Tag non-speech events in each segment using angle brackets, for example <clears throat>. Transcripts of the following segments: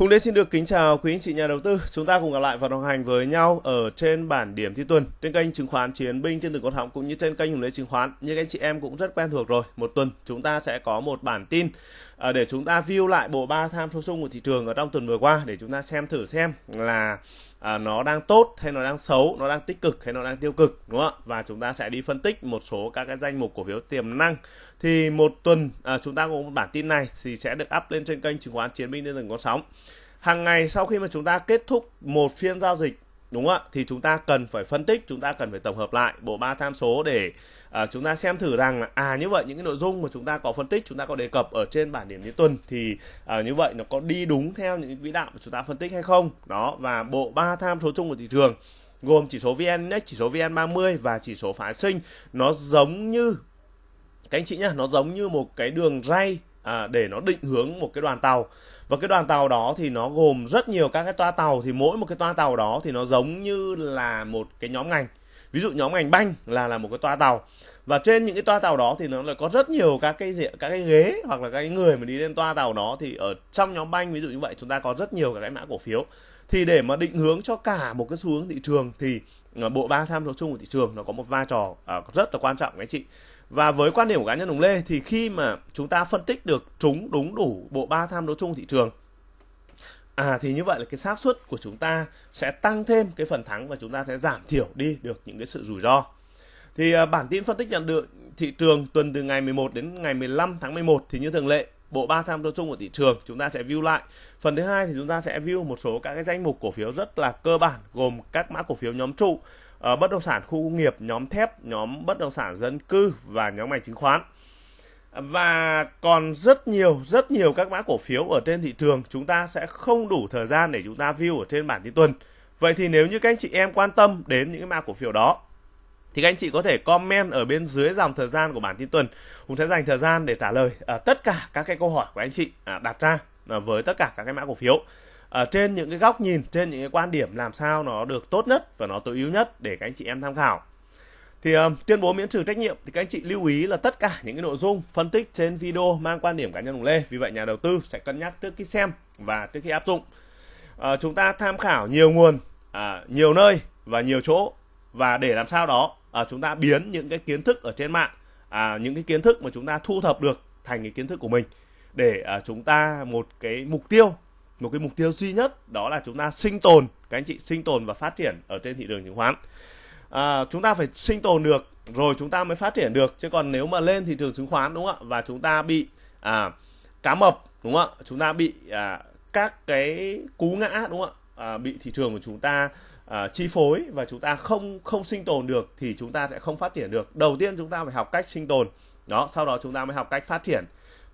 Hùng Lê xin được kính chào quý anh chị nhà đầu tư. Chúng ta cùng gặp lại và đồng hành với nhau ở trên bản điểm thi tuần trên kênh chứng khoán Chiến binh trên từng con họng cũng như trên kênh Hùng Lê chứng khoán. Như các anh chị em cũng rất quen thuộc rồi, một tuần chúng ta sẽ có một bản tin à, để chúng ta view lại bộ ba tham số chung của thị trường ở trong tuần vừa qua để chúng ta xem thử xem là à, nó đang tốt hay nó đang xấu nó đang tích cực hay nó đang tiêu cực đúng không ạ và chúng ta sẽ đi phân tích một số các cái danh mục cổ phiếu tiềm năng thì một tuần à, chúng ta có một bản tin này thì sẽ được up lên trên kênh chứng khoán chiến binh trên từng con sóng hàng ngày sau khi mà chúng ta kết thúc một phiên giao dịch đúng không ạ thì chúng ta cần phải phân tích chúng ta cần phải tổng hợp lại bộ ba tham số để à, chúng ta xem thử rằng à như vậy những cái nội dung mà chúng ta có phân tích chúng ta có đề cập ở trên bản điểm đến tuần thì à, như vậy nó có đi đúng theo những quỹ đạo mà chúng ta phân tích hay không đó và bộ ba tham số chung của thị trường gồm chỉ số VN Index, chỉ số VN30 và chỉ số phái sinh nó giống như các anh chị nhá, nó giống như một cái đường ray à, để nó định hướng một cái đoàn tàu và cái đoàn tàu đó thì nó gồm rất nhiều các cái toa tàu thì mỗi một cái toa tàu đó thì nó giống như là một cái nhóm ngành ví dụ nhóm ngành banh là là một cái toa tàu và trên những cái toa tàu đó thì nó lại có rất nhiều các cái diện các cái ghế hoặc là các cái người mà đi lên toa tàu đó thì ở trong nhóm banh ví dụ như vậy chúng ta có rất nhiều các cái mã cổ phiếu thì để mà định hướng cho cả một cái xu hướng thị trường thì Ờ, bộ ba tham số chung của thị trường nó có một vai trò à, rất là quan trọng các anh chị và với quan điểm của cá nhân đồng lê thì khi mà chúng ta phân tích được trúng đúng đủ bộ ba tham số chung thị trường à thì như vậy là cái xác suất của chúng ta sẽ tăng thêm cái phần thắng và chúng ta sẽ giảm thiểu đi được những cái sự rủi ro thì à, bản tin phân tích nhận được thị trường tuần từ ngày 11 đến ngày 15 tháng 11 thì như thường lệ bộ ba tham số chung của thị trường chúng ta sẽ view lại phần thứ hai thì chúng ta sẽ view một số các cái danh mục cổ phiếu rất là cơ bản gồm các mã cổ phiếu nhóm trụ ờ, bất động sản khu công nghiệp nhóm thép nhóm bất động sản dân cư và nhóm ngành chứng khoán và còn rất nhiều rất nhiều các mã cổ phiếu ở trên thị trường chúng ta sẽ không đủ thời gian để chúng ta view ở trên bản tin tuần vậy thì nếu như các anh chị em quan tâm đến những cái mã cổ phiếu đó thì các anh chị có thể comment ở bên dưới dòng thời gian của bản tin tuần hùng sẽ dành thời gian để trả lời à, tất cả các cái câu hỏi của anh chị à, đặt ra à, với tất cả các cái mã cổ phiếu à, trên những cái góc nhìn trên những cái quan điểm làm sao nó được tốt nhất và nó tối ưu nhất để các anh chị em tham khảo thì um, tuyên bố miễn trừ trách nhiệm thì các anh chị lưu ý là tất cả những cái nội dung phân tích trên video mang quan điểm cá nhân Hùng Lê vì vậy nhà đầu tư sẽ cân nhắc trước khi xem và trước khi áp dụng à, chúng ta tham khảo nhiều nguồn à, nhiều nơi và nhiều chỗ và để làm sao đó à, chúng ta biến những cái kiến thức ở trên mạng à, những cái kiến thức mà chúng ta thu thập được thành cái kiến thức của mình để à, chúng ta một cái mục tiêu một cái mục tiêu duy nhất đó là chúng ta sinh tồn các anh chị sinh tồn và phát triển ở trên thị trường chứng khoán à, chúng ta phải sinh tồn được rồi chúng ta mới phát triển được chứ còn nếu mà lên thị trường chứng khoán đúng không ạ và chúng ta bị à, cá mập đúng không ạ chúng ta bị à, các cái cú ngã đúng không ạ à, bị thị trường của chúng ta uh, chi phối và chúng ta không không sinh tồn được thì chúng ta sẽ không phát triển được đầu tiên chúng ta phải học cách sinh tồn đó sau đó chúng ta mới học cách phát triển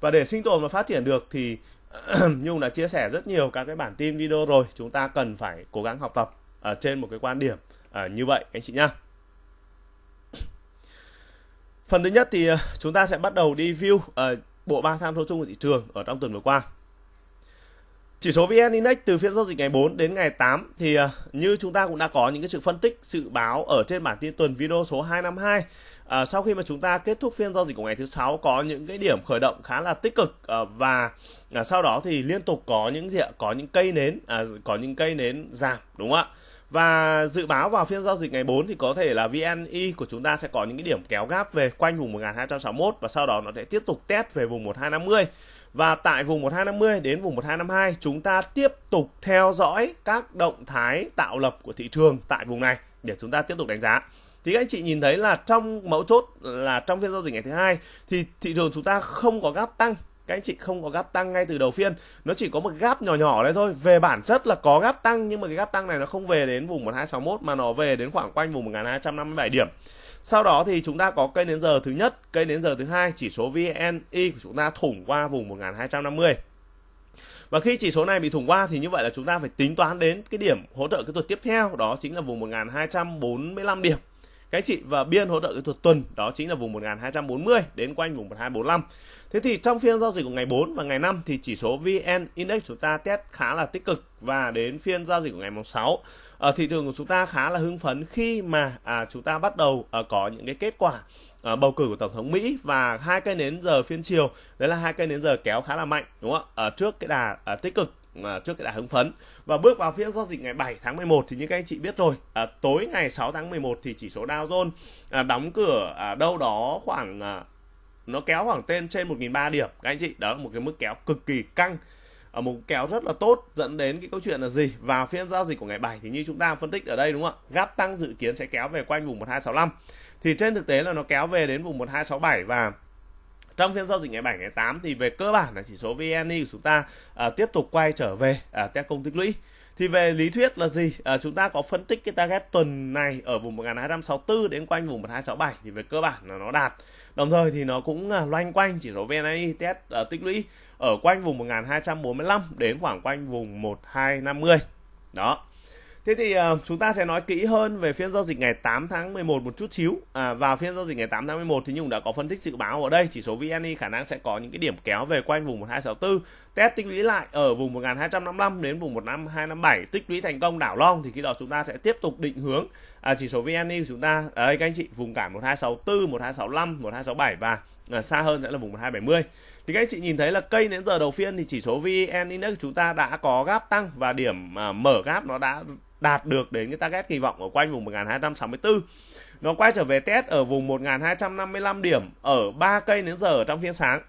và để sinh tồn và phát triển được thì <clears throat> Nhung đã chia sẻ rất nhiều các cái bản tin video rồi chúng ta cần phải cố gắng học tập ở à, uh, trên một cái quan điểm uh, như vậy anh chị nhá phần thứ nhất thì uh, chúng ta sẽ bắt đầu đi view uh, bộ ba tham số chung của thị trường ở trong tuần vừa qua chỉ số VN Index từ phiên giao dịch ngày 4 đến ngày 8 thì à, như chúng ta cũng đã có những cái sự phân tích dự báo ở trên bản tin tuần video số 252. À, sau khi mà chúng ta kết thúc phiên giao dịch của ngày thứ sáu có những cái điểm khởi động khá là tích cực à, và à, sau đó thì liên tục có những gì ạ? có những cây nến à, có những cây nến giảm đúng không ạ? Và dự báo vào phiên giao dịch ngày 4 thì có thể là VNI của chúng ta sẽ có những cái điểm kéo gáp về quanh vùng 1261 và sau đó nó sẽ tiếp tục test về vùng 1250. Và tại vùng 1250 đến vùng 1252 chúng ta tiếp tục theo dõi các động thái tạo lập của thị trường tại vùng này để chúng ta tiếp tục đánh giá. Thì các anh chị nhìn thấy là trong mẫu chốt là trong phiên giao dịch ngày thứ hai thì thị trường chúng ta không có gáp tăng các anh chị không có gáp tăng ngay từ đầu phiên nó chỉ có một gáp nhỏ nhỏ đấy thôi về bản chất là có gáp tăng nhưng mà cái gáp tăng này nó không về đến vùng 1261 mà nó về đến khoảng quanh vùng 1257 điểm sau đó thì chúng ta có cây đến giờ thứ nhất cây đến giờ thứ hai chỉ số VNI của chúng ta thủng qua vùng 1250 và khi chỉ số này bị thủng qua thì như vậy là chúng ta phải tính toán đến cái điểm hỗ trợ kỹ thuật tiếp theo đó chính là vùng 1245 điểm cái trị và biên hỗ trợ kỹ thuật tuần đó chính là vùng 1240 đến quanh vùng 1245. Thế thì trong phiên giao dịch của ngày 4 và ngày 5 thì chỉ số VN Index chúng ta test khá là tích cực và đến phiên giao dịch của ngày mùng 6 ở ờ, thị trường của chúng ta khá là hưng phấn khi mà à, chúng ta bắt đầu à, có những cái kết quả à, bầu cử của tổng thống Mỹ và hai cây nến giờ phiên chiều đấy là hai cây nến giờ kéo khá là mạnh đúng không ạ? À, trước cái đà à, tích cực À, trước cái đà hứng phấn và bước vào phiên giao dịch ngày 7 tháng 11 thì như các anh chị biết rồi à, tối ngày 6 tháng 11 thì chỉ số Dow Jones à, đóng cửa à, đâu đó khoảng à, nó kéo khoảng tên trên 1.300 điểm các anh chị đó là một cái mức kéo cực kỳ căng ở à, một kéo rất là tốt dẫn đến cái câu chuyện là gì vào phiên giao dịch của ngày 7 thì như chúng ta phân tích ở đây đúng không ạ gáp tăng dự kiến sẽ kéo về quanh vùng 1265 thì trên thực tế là nó kéo về đến vùng 1267 và trong phiên giao dịch ngày 7 ngày 8 thì về cơ bản là chỉ số VNI e của chúng ta à, tiếp tục quay trở về à, theo công tích lũy thì về lý thuyết là gì à, chúng ta có phân tích cái target tuần này ở vùng 1264 đến quanh vùng 1267 thì về cơ bản là nó đạt đồng thời thì nó cũng à, loanh quanh chỉ số VNI e test à, tích lũy ở quanh vùng 1245 đến khoảng quanh vùng 1250 đó Thế thì uh, chúng ta sẽ nói kỹ hơn về phiên giao dịch ngày 8 tháng 11 một chút xíu. À, vào phiên giao dịch ngày 8 tháng 11 thì Nhung đã có phân tích dự báo ở đây chỉ số VNI khả năng sẽ có những cái điểm kéo về quanh vùng 1264, test tích lũy lại ở vùng 1255 đến vùng 15257, tích lũy thành công đảo long thì khi đó chúng ta sẽ tiếp tục định hướng à, chỉ số VNI của chúng ta ở đây các anh chị vùng cản 1264, 1265, 1267 và à, xa hơn sẽ là vùng 1270 thì các anh chị nhìn thấy là cây đến giờ đầu phiên thì chỉ số VN Index chúng ta đã có gap tăng và điểm à, mở gap nó đã đạt được đến cái target kỳ vọng ở quanh vùng 1264 nó quay trở về test ở vùng 1255 điểm ở 3 cây đến giờ ở trong phiên sáng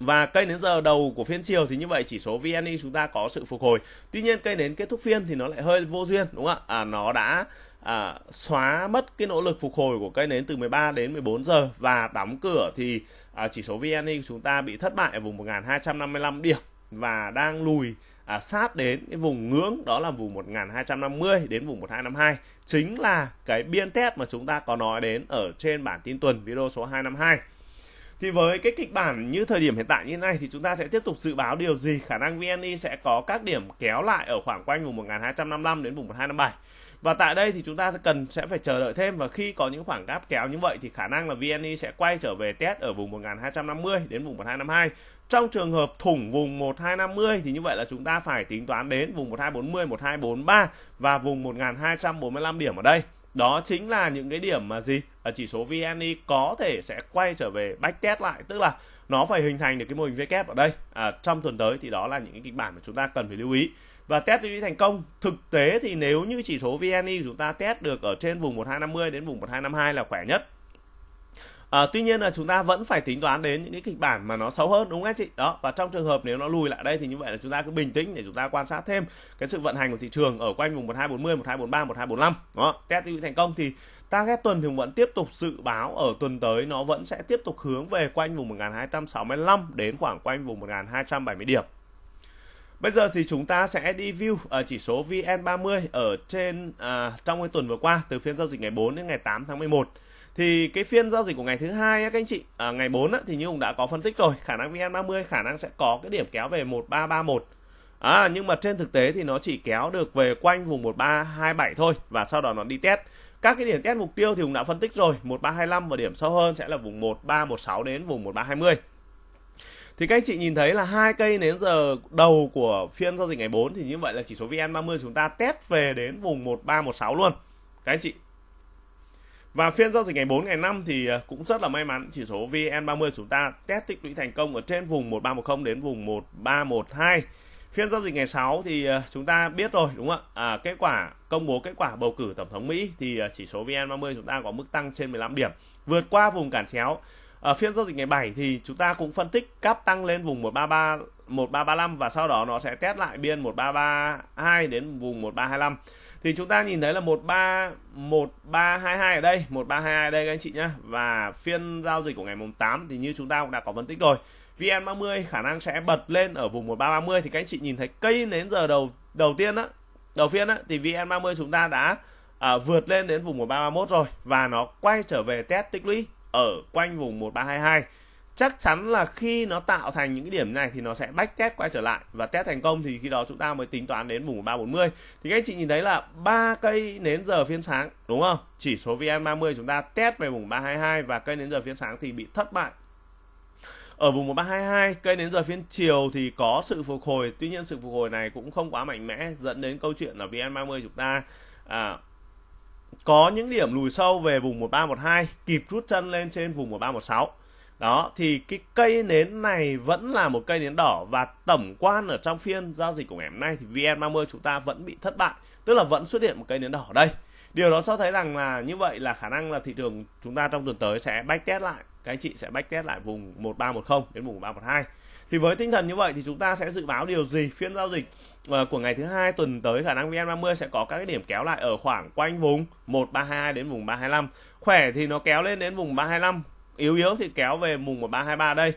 và cây đến giờ đầu của phiên chiều thì như vậy chỉ số VNI e chúng ta có sự phục hồi. Tuy nhiên cây đến kết thúc phiên thì nó lại hơi vô duyên đúng không ạ? À, nó đã à, xóa mất cái nỗ lực phục hồi của cây nến từ 13 đến 14 giờ và đóng cửa thì à, chỉ số VNI e của chúng ta bị thất bại ở vùng 1255 điểm và đang lùi à, sát đến cái vùng ngưỡng đó là vùng 1250 đến vùng 1252 chính là cái biên test mà chúng ta có nói đến ở trên bản tin tuần video số 252 thì với cái kịch bản như thời điểm hiện tại như này thì chúng ta sẽ tiếp tục dự báo điều gì khả năng VNI sẽ có các điểm kéo lại ở khoảng quanh vùng 1255 đến vùng 1257 và tại đây thì chúng ta cần sẽ phải chờ đợi thêm và khi có những khoảng gap kéo như vậy thì khả năng là VNE sẽ quay trở về test ở vùng 1250 đến vùng 1252 trong trường hợp thủng vùng 1250 thì như vậy là chúng ta phải tính toán đến vùng 1240, 1243 và vùng 1245 điểm ở đây. Đó chính là những cái điểm mà gì? Ở chỉ số VNE có thể sẽ quay trở về back test lại, tức là nó phải hình thành được cái mô hình V kép e ở đây. À, trong tuần tới thì đó là những cái kịch bản mà chúng ta cần phải lưu ý và test TP thành công thực tế thì nếu như chỉ số VNI chúng ta test được ở trên vùng 1250 đến vùng 1252 là khỏe nhất À, tuy nhiên là chúng ta vẫn phải tính toán đến những cái kịch bản mà nó xấu hơn đúng không anh chị đó và trong trường hợp nếu nó lùi lại đây thì như vậy là chúng ta cứ bình tĩnh để chúng ta quan sát thêm cái sự vận hành của thị trường ở quanh vùng 1240 1243 1245 đó test thị thành công thì target tuần thì vẫn tiếp tục dự báo ở tuần tới nó vẫn sẽ tiếp tục hướng về quanh vùng 1265 đến khoảng quanh vùng 1270 điểm Bây giờ thì chúng ta sẽ đi view ở ờ, chỉ số VN30 ở trên à, trong cái tuần vừa qua từ phiên giao dịch ngày 4 đến ngày 8 tháng 11. Thì cái phiên giao dịch của ngày thứ hai các anh chị à, ngày 4 á, thì như cũng đã có phân tích rồi, khả năng VN30 khả năng sẽ có cái điểm kéo về 1331. À, nhưng mà trên thực tế thì nó chỉ kéo được về quanh vùng 1327 thôi và sau đó nó đi test. Các cái điểm test mục tiêu thì cũng đã phân tích rồi, 1325 và điểm sâu hơn sẽ là vùng 1316 đến vùng 1320 thì các anh chị nhìn thấy là hai cây đến giờ đầu của phiên giao dịch ngày 4 thì như vậy là chỉ số VN30 chúng ta test về đến vùng 1316 luôn các anh chị và phiên giao dịch ngày 4 ngày 5 thì à, cũng rất là may mắn chỉ số VN30 chúng ta test tích lũy thành công ở trên vùng 1310 đến vùng 1312 phiên giao dịch ngày 6 thì à, chúng ta biết rồi đúng không ạ à, kết quả công bố kết quả bầu cử tổng thống Mỹ thì à, chỉ số VN30 chúng ta có mức tăng trên 15 điểm vượt qua vùng cản chéo ở ờ, phiên giao dịch ngày 7 thì chúng ta cũng phân tích cáp tăng lên vùng 133 1335 và sau đó nó sẽ test lại biên 1332 đến vùng 1325 thì chúng ta nhìn thấy là 13 1322 ở đây 1322 ở đây các anh chị nhá và phiên giao dịch của ngày mùng 8 thì như chúng ta cũng đã có phân tích rồi VN30 khả năng sẽ bật lên ở vùng 1330 thì các anh chị nhìn thấy cây nến giờ đầu đầu tiên á đầu phiên á thì VN30 chúng ta đã à, vượt lên đến vùng 1331 rồi và nó quay trở về test tích lũy ở quanh vùng 1322 chắc chắn là khi nó tạo thành những cái điểm này thì nó sẽ bách test quay trở lại và test thành công thì khi đó chúng ta mới tính toán đến vùng 1340 thì các anh chị nhìn thấy là ba cây nến giờ phiên sáng đúng không chỉ số VN30 chúng ta test về vùng 322 và cây nến giờ phiên sáng thì bị thất bại ở vùng 1322 cây nến giờ phiên chiều thì có sự phục hồi tuy nhiên sự phục hồi này cũng không quá mạnh mẽ dẫn đến câu chuyện là VN30 chúng ta à, có những điểm lùi sâu về vùng 1312 kịp rút chân lên trên vùng 1316 đó thì cái cây nến này vẫn là một cây nến đỏ và tổng quan ở trong phiên giao dịch của ngày hôm nay thì VN30 chúng ta vẫn bị thất bại tức là vẫn xuất hiện một cây nến đỏ ở đây điều đó cho thấy rằng là như vậy là khả năng là thị trường chúng ta trong tuần tới sẽ backtest lại cái chị sẽ backtest lại vùng 1310 đến vùng 312 thì với tinh thần như vậy thì chúng ta sẽ dự báo điều gì phiên giao dịch ờ, của ngày thứ hai tuần tới khả năng VN30 sẽ có các cái điểm kéo lại ở khoảng quanh vùng 1322 đến vùng 325 khỏe thì nó kéo lên đến vùng 325 yếu yếu thì kéo về vùng 1323 đây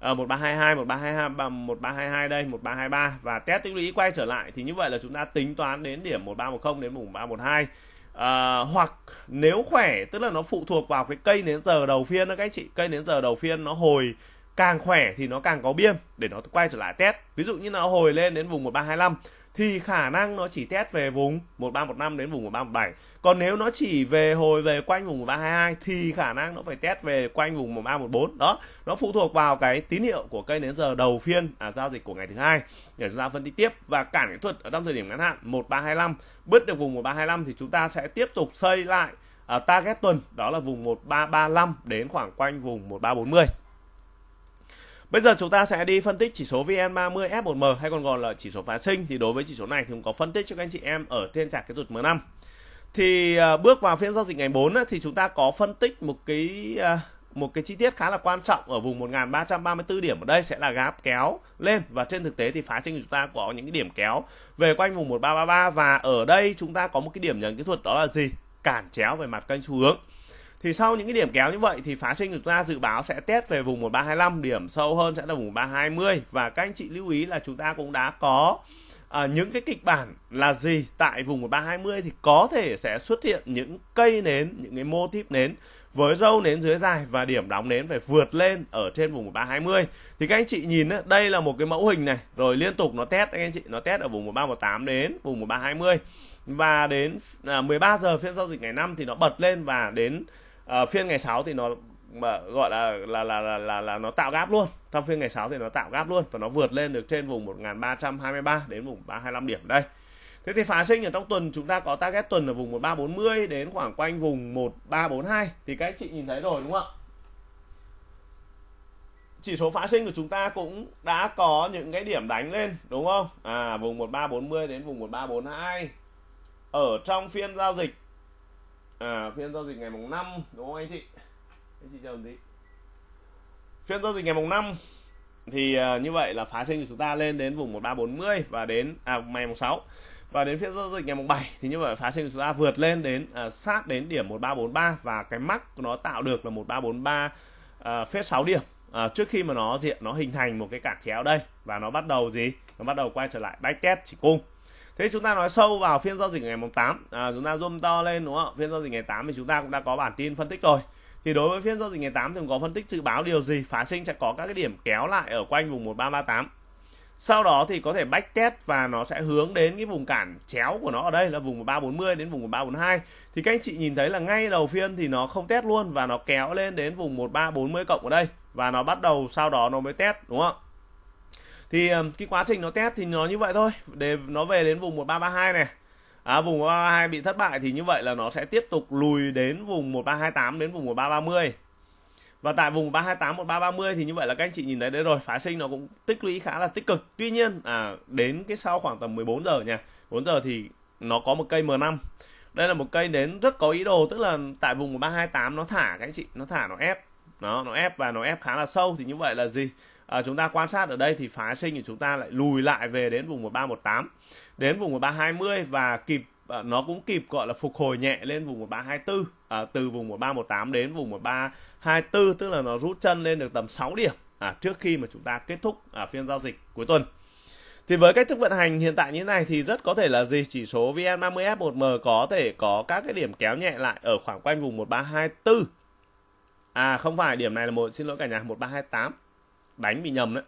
à, 1322 1322 1322 đây 1323 và test tích lũy quay trở lại thì như vậy là chúng ta tính toán đến điểm 1310 đến vùng 312 à, ờ, hoặc nếu khỏe tức là nó phụ thuộc vào cái cây đến giờ đầu phiên đó các chị cây đến giờ đầu phiên nó hồi càng khỏe thì nó càng có biên để nó quay trở lại test ví dụ như nó hồi lên đến vùng 1325 thì khả năng nó chỉ test về vùng 1315 đến vùng 1317 còn nếu nó chỉ về hồi về quanh vùng 1322 thì khả năng nó phải test về quanh vùng 1314 đó nó phụ thuộc vào cái tín hiệu của cây đến giờ đầu phiên à, giao dịch của ngày thứ hai để chúng ta phân tích tiếp và cản kỹ thuật ở trong thời điểm ngắn hạn 1325 bứt được vùng 1325 thì chúng ta sẽ tiếp tục xây lại uh, target tuần đó là vùng 1335 đến khoảng quanh vùng 1340 Bây giờ chúng ta sẽ đi phân tích chỉ số VN30 F1M hay còn gọi là chỉ số phá sinh thì đối với chỉ số này thì cũng có phân tích cho các anh chị em ở trên sàn kỹ thuật M5. Thì à, bước vào phiên giao dịch ngày 4 thì chúng ta có phân tích một cái à, một cái chi tiết khá là quan trọng ở vùng 1334 điểm ở đây sẽ là gáp kéo lên và trên thực tế thì phá sinh chúng ta có những cái điểm kéo về quanh vùng 1333 và ở đây chúng ta có một cái điểm nhấn kỹ thuật đó là gì? Cản chéo về mặt kênh xu hướng thì sau những cái điểm kéo như vậy thì phá trên ngược ra dự báo sẽ test về vùng 1325 điểm sâu hơn sẽ là vùng 320 và các anh chị lưu ý là chúng ta cũng đã có à, những cái kịch bản là gì tại vùng 1320 thì có thể sẽ xuất hiện những cây nến những cái mô típ nến với râu nến dưới dài và điểm đóng nến phải vượt lên ở trên vùng 1320 thì các anh chị nhìn đây là một cái mẫu hình này rồi liên tục nó test anh chị nó test ở vùng 1318 đến vùng 1320 và đến à, 13 giờ phiên giao dịch ngày 5 thì nó bật lên và đến à, phiên ngày 6 thì nó mà gọi là là là là là, là nó tạo gáp luôn trong phiên ngày 6 thì nó tạo gáp luôn và nó vượt lên được trên vùng 1323 đến vùng 325 điểm đây thế thì phá sinh ở trong tuần chúng ta có target tuần ở vùng 1340 đến khoảng quanh vùng 1342 thì các chị nhìn thấy rồi đúng không ạ chỉ số phá sinh của chúng ta cũng đã có những cái điểm đánh lên đúng không à vùng 1340 đến vùng 1342 ở trong phiên giao dịch à, phiên giao dịch ngày mùng 5 đúng không anh chị anh chị chờ một tí phiên giao dịch ngày mùng 5 thì uh, như vậy là phá trên của chúng ta lên đến vùng 1340 và đến à ngày mùng 6 và đến phiên giao dịch ngày mùng 7 thì như vậy phá trên của chúng ta vượt lên đến uh, sát đến điểm 1343 và cái mắc nó tạo được là 1343 uh, phép 6 điểm à, trước khi mà nó diện nó hình thành một cái cản chéo đây và nó bắt đầu gì nó bắt đầu quay trở lại bách test chỉ cung thế chúng ta nói sâu vào phiên giao dịch ngày mùng 8 à, chúng ta zoom to lên đúng không phiên giao dịch ngày 8 thì chúng ta cũng đã có bản tin phân tích rồi thì đối với phiên giao dịch ngày 8 thì cũng có phân tích dự báo điều gì phá sinh sẽ có các cái điểm kéo lại ở quanh vùng 1338 sau đó thì có thể back test và nó sẽ hướng đến cái vùng cản chéo của nó ở đây là vùng 1340 đến vùng 1342 thì các anh chị nhìn thấy là ngay đầu phiên thì nó không test luôn và nó kéo lên đến vùng 1340 cộng ở đây và nó bắt đầu sau đó nó mới test đúng không thì cái quá trình nó test thì nó như vậy thôi để nó về đến vùng 1332 này à, vùng 1332 bị thất bại thì như vậy là nó sẽ tiếp tục lùi đến vùng 1328 đến vùng 1330 và tại vùng 328 1330 thì như vậy là các anh chị nhìn thấy đấy rồi phá sinh nó cũng tích lũy khá là tích cực tuy nhiên à, đến cái sau khoảng tầm 14 giờ nha 4 giờ thì nó có một cây M5 đây là một cây đến rất có ý đồ tức là tại vùng 1328 nó thả các anh chị nó thả nó ép nó nó ép và nó ép khá là sâu thì như vậy là gì à, chúng ta quan sát ở đây thì phá sinh thì chúng ta lại lùi lại về đến vùng 1318 đến vùng 1320 và kịp à, nó cũng kịp gọi là phục hồi nhẹ lên vùng 1324 à, từ vùng 1318 đến vùng 1324 tức là nó rút chân lên được tầm 6 điểm à, trước khi mà chúng ta kết thúc à, phiên giao dịch cuối tuần thì với cách thức vận hành hiện tại như thế này thì rất có thể là gì chỉ số VN30F1M có thể có các cái điểm kéo nhẹ lại ở khoảng quanh vùng 1324 à không phải điểm này là một xin lỗi cả nhà 1328 đánh bị nhầm đấy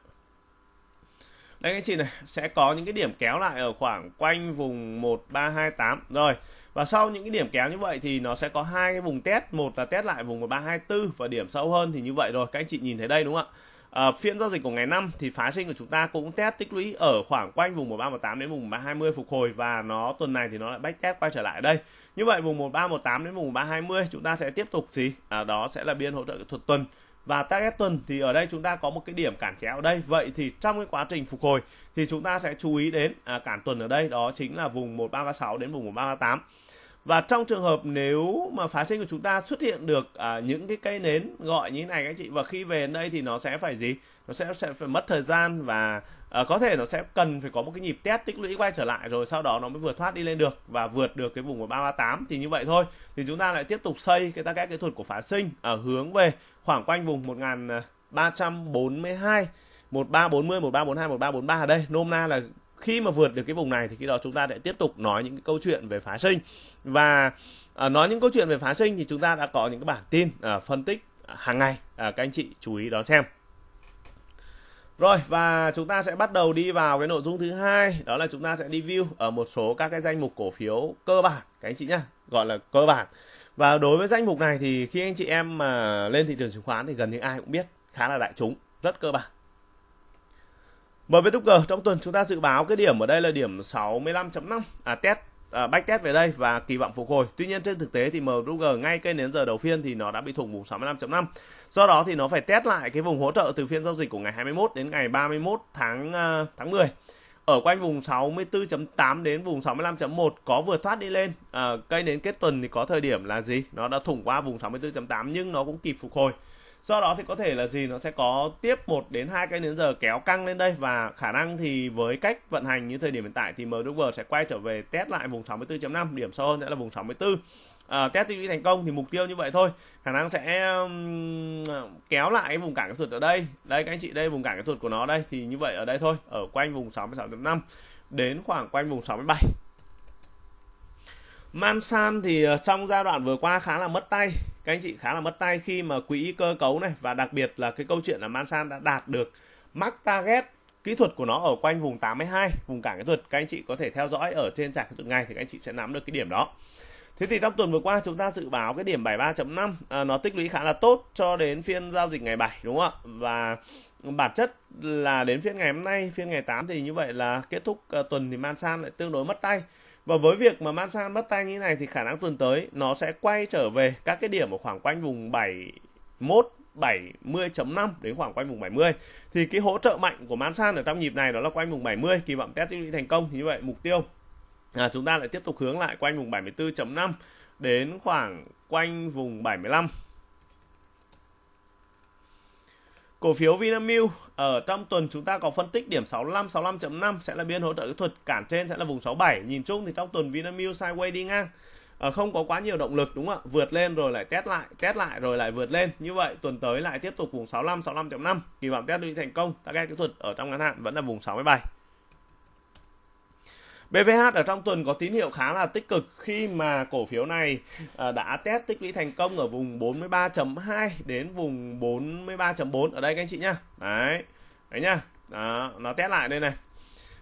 đây các chị này sẽ có những cái điểm kéo lại ở khoảng quanh vùng 1328 rồi và sau những cái điểm kéo như vậy thì nó sẽ có hai cái vùng test một là test lại vùng 1324 và điểm sâu hơn thì như vậy rồi các anh chị nhìn thấy đây đúng không ạ à, phiên giao dịch của ngày năm thì phá sinh của chúng ta cũng test tích lũy ở khoảng quanh vùng 1318 đến vùng 1320 phục hồi và nó tuần này thì nó lại back test quay trở lại đây như vậy vùng 1318 đến vùng 1320 chúng ta sẽ tiếp tục gì à, đó sẽ là biên hỗ trợ kỹ thuật tuần và target tuần thì ở đây chúng ta có một cái điểm cản chéo ở đây vậy thì trong cái quá trình phục hồi thì chúng ta sẽ chú ý đến à, cản tuần ở đây đó chính là vùng 1336 đến vùng 1338 và trong trường hợp nếu mà phá sinh của chúng ta xuất hiện được à, những cái cây nến gọi như thế này các chị và khi về đến đây thì nó sẽ phải gì nó sẽ sẽ phải mất thời gian và à, có thể nó sẽ cần phải có một cái nhịp test tích lũy quay trở lại rồi sau đó nó mới vượt thoát đi lên được và vượt được cái vùng của 338 thì như vậy thôi thì chúng ta lại tiếp tục xây cái target kỹ thuật của phá sinh ở à, hướng về khoảng quanh vùng 1342 1340 1342 1343 ở đây nôm na là khi mà vượt được cái vùng này thì khi đó chúng ta sẽ tiếp tục nói những cái câu chuyện về phá sinh và à, nói những câu chuyện về phá sinh thì chúng ta đã có những cái bản tin à, phân tích hàng ngày à, các anh chị chú ý đón xem rồi và chúng ta sẽ bắt đầu đi vào cái nội dung thứ hai đó là chúng ta sẽ đi view ở một số các cái danh mục cổ phiếu cơ bản các anh chị nhá gọi là cơ bản và đối với danh mục này thì khi anh chị em mà lên thị trường chứng khoán thì gần như ai cũng biết khá là đại chúng rất cơ bản MVG trong tuần chúng ta dự báo cái điểm ở đây là điểm 65.5 à test à, back test về đây và kỳ vọng phục hồi. Tuy nhiên trên thực tế thì MVG ngay cây đến giờ đầu phiên thì nó đã bị thủng vùng 65.5. Do đó thì nó phải test lại cái vùng hỗ trợ từ phiên giao dịch của ngày 21 đến ngày 31 tháng uh, tháng 10 ở quanh vùng 64.8 đến vùng 65.1 có vượt thoát đi lên à, cây đến kết tuần thì có thời điểm là gì nó đã thủng qua vùng 64.8 nhưng nó cũng kịp phục hồi do đó thì có thể là gì nó sẽ có tiếp một đến hai cây nến giờ kéo căng lên đây và khả năng thì với cách vận hành như thời điểm hiện tại thì MWR sẽ quay trở về test lại vùng 64.5 điểm sâu hơn nữa là vùng 64 uh, test TP thành công thì mục tiêu như vậy thôi khả năng sẽ um, kéo lại cái vùng cản kỹ thuật ở đây đây các anh chị đây vùng cản kỹ thuật của nó đây thì như vậy ở đây thôi ở quanh vùng 66.5 đến khoảng quanh vùng 67 Mansan thì ờ, trong giai đoạn vừa qua khá là mất tay các anh chị khá là mất tay khi mà quỹ cơ cấu này và đặc biệt là cái câu chuyện là Mansan đã đạt được max target kỹ thuật của nó ở quanh vùng 82 vùng cản kỹ thuật các anh chị có thể theo dõi ở trên trạc kỹ thuật ngay thì các anh chị sẽ nắm được cái điểm đó Thế thì trong tuần vừa qua chúng ta dự báo cái điểm 73.5 à, nó tích lũy khá là tốt cho đến phiên giao dịch ngày 7 đúng không ạ? Và bản chất là đến phiên ngày hôm nay, phiên ngày 8 thì như vậy là kết thúc à, tuần thì Man San lại tương đối mất tay. Và với việc mà Man San mất tay như này thì khả năng tuần tới nó sẽ quay trở về các cái điểm ở khoảng quanh vùng 71 70.5 đến khoảng quanh vùng 70 thì cái hỗ trợ mạnh của Man San ở trong nhịp này đó là quanh vùng 70 kỳ vọng test tích lũy thành công thì như vậy mục tiêu à, chúng ta lại tiếp tục hướng lại quanh vùng 74.5 đến khoảng quanh vùng 75 Cổ phiếu Vinamilk ở trong tuần chúng ta có phân tích điểm 65 65.5 sẽ là biên hỗ trợ kỹ thuật cản trên sẽ là vùng 67. Nhìn chung thì trong tuần Vinamilk sideways đi ngang. À, không có quá nhiều động lực đúng không ạ? Vượt lên rồi lại test lại, test lại rồi lại vượt lên. Như vậy tuần tới lại tiếp tục vùng 65 65.5. Kỳ vọng test đi thành công. Target kỹ thuật ở trong ngắn hạn vẫn là vùng 67. BVH ở trong tuần có tín hiệu khá là tích cực khi mà cổ phiếu này à, đã test tích lũy thành công ở vùng 43.2 đến vùng 43.4 ở đây các anh chị nhá. Đấy. Đấy nhá. Đó, nó test lại đây này.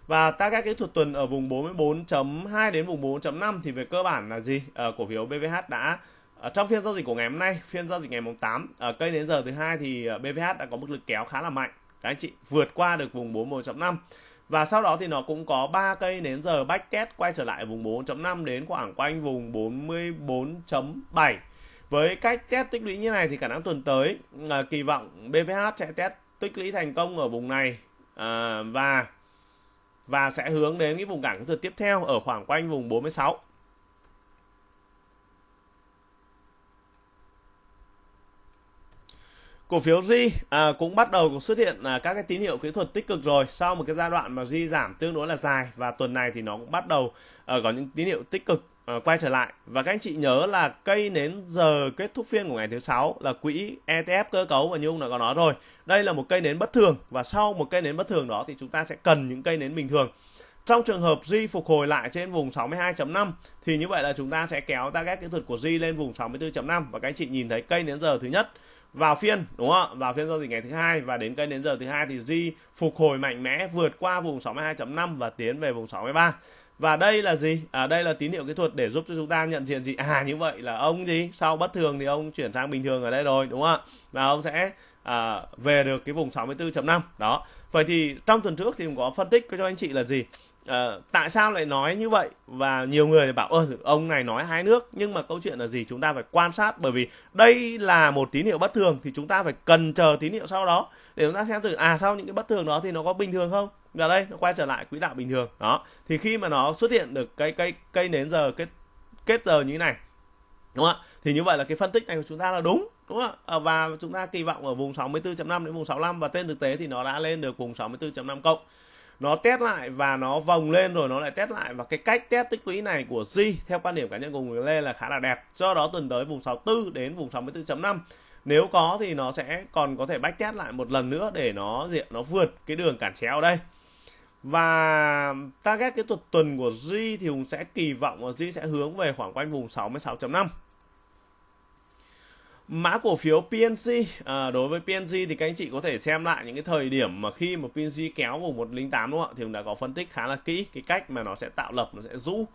Và ta các kỹ thuật tuần ở vùng 44.2 đến vùng 4.5 thì về cơ bản là gì? À, cổ phiếu BVH đã ở à, trong phiên giao dịch của ngày hôm nay, phiên giao dịch ngày mùng 8 ở à, cây đến giờ thứ hai thì BVH đã có mức lực kéo khá là mạnh. Các anh chị vượt qua được vùng 41.5 và sau đó thì nó cũng có ba cây nến giờ bách test quay trở lại vùng 4.5 đến khoảng quanh vùng 44.7 với cách test tích lũy như này thì khả năng tuần tới à, kỳ vọng BVH sẽ test tích lũy thành công ở vùng này à, và và sẽ hướng đến cái vùng cản kỹ thuật tiếp theo ở khoảng quanh vùng 46 cổ phiếu J à, cũng bắt đầu xuất hiện à, các cái tín hiệu kỹ thuật tích cực rồi sau một cái giai đoạn mà J giảm tương đối là dài và tuần này thì nó cũng bắt đầu à, có những tín hiệu tích cực à, quay trở lại và các anh chị nhớ là cây nến giờ kết thúc phiên của ngày thứ sáu là quỹ ETF cơ cấu và như ông đã có nói rồi đây là một cây nến bất thường và sau một cây nến bất thường đó thì chúng ta sẽ cần những cây nến bình thường trong trường hợp J phục hồi lại trên vùng 62.5 thì như vậy là chúng ta sẽ kéo target kỹ thuật của J lên vùng 64.5 và các anh chị nhìn thấy cây nến giờ thứ nhất vào phiên đúng không ạ vào phiên giao dịch ngày thứ hai và đến cây đến giờ thứ hai thì di phục hồi mạnh mẽ vượt qua vùng 62.5 và tiến về vùng 63 và đây là gì à, đây là tín hiệu kỹ thuật để giúp cho chúng ta nhận diện gì à như vậy là ông gì sau bất thường thì ông chuyển sang bình thường ở đây rồi đúng không ạ và ông sẽ à, về được cái vùng 64.5 đó vậy thì trong tuần trước thì cũng có phân tích cho anh chị là gì Ờ, tại sao lại nói như vậy và nhiều người bảo ơ ông này nói hai nước nhưng mà câu chuyện là gì chúng ta phải quan sát bởi vì đây là một tín hiệu bất thường thì chúng ta phải cần chờ tín hiệu sau đó để chúng ta xem từ à sau những cái bất thường đó thì nó có bình thường không và đây nó quay trở lại quỹ đạo bình thường đó thì khi mà nó xuất hiện được cái cây cây nến giờ kết kết giờ như thế này đúng không ạ thì như vậy là cái phân tích này của chúng ta là đúng đúng không ạ và chúng ta kỳ vọng ở vùng 64.5 đến vùng 65 và trên thực tế thì nó đã lên được vùng 64.5 cộng nó test lại và nó vòng lên rồi nó lại test lại và cái cách test tích lũy này của Z theo quan điểm cá nhân của người Lê là khá là đẹp do đó tuần tới vùng 64 đến vùng 64.5 nếu có thì nó sẽ còn có thể bách test lại một lần nữa để nó diện nó vượt cái đường cản chéo đây và target cái tuần tuần của G thì Hùng sẽ kỳ vọng là G sẽ hướng về khoảng quanh vùng 66.5 mã cổ phiếu PNC à, đối với PNC thì các anh chị có thể xem lại những cái thời điểm mà khi mà PNC kéo vùng 108 đúng không ạ thì cũng đã có phân tích khá là kỹ cái cách mà nó sẽ tạo lập nó sẽ rũ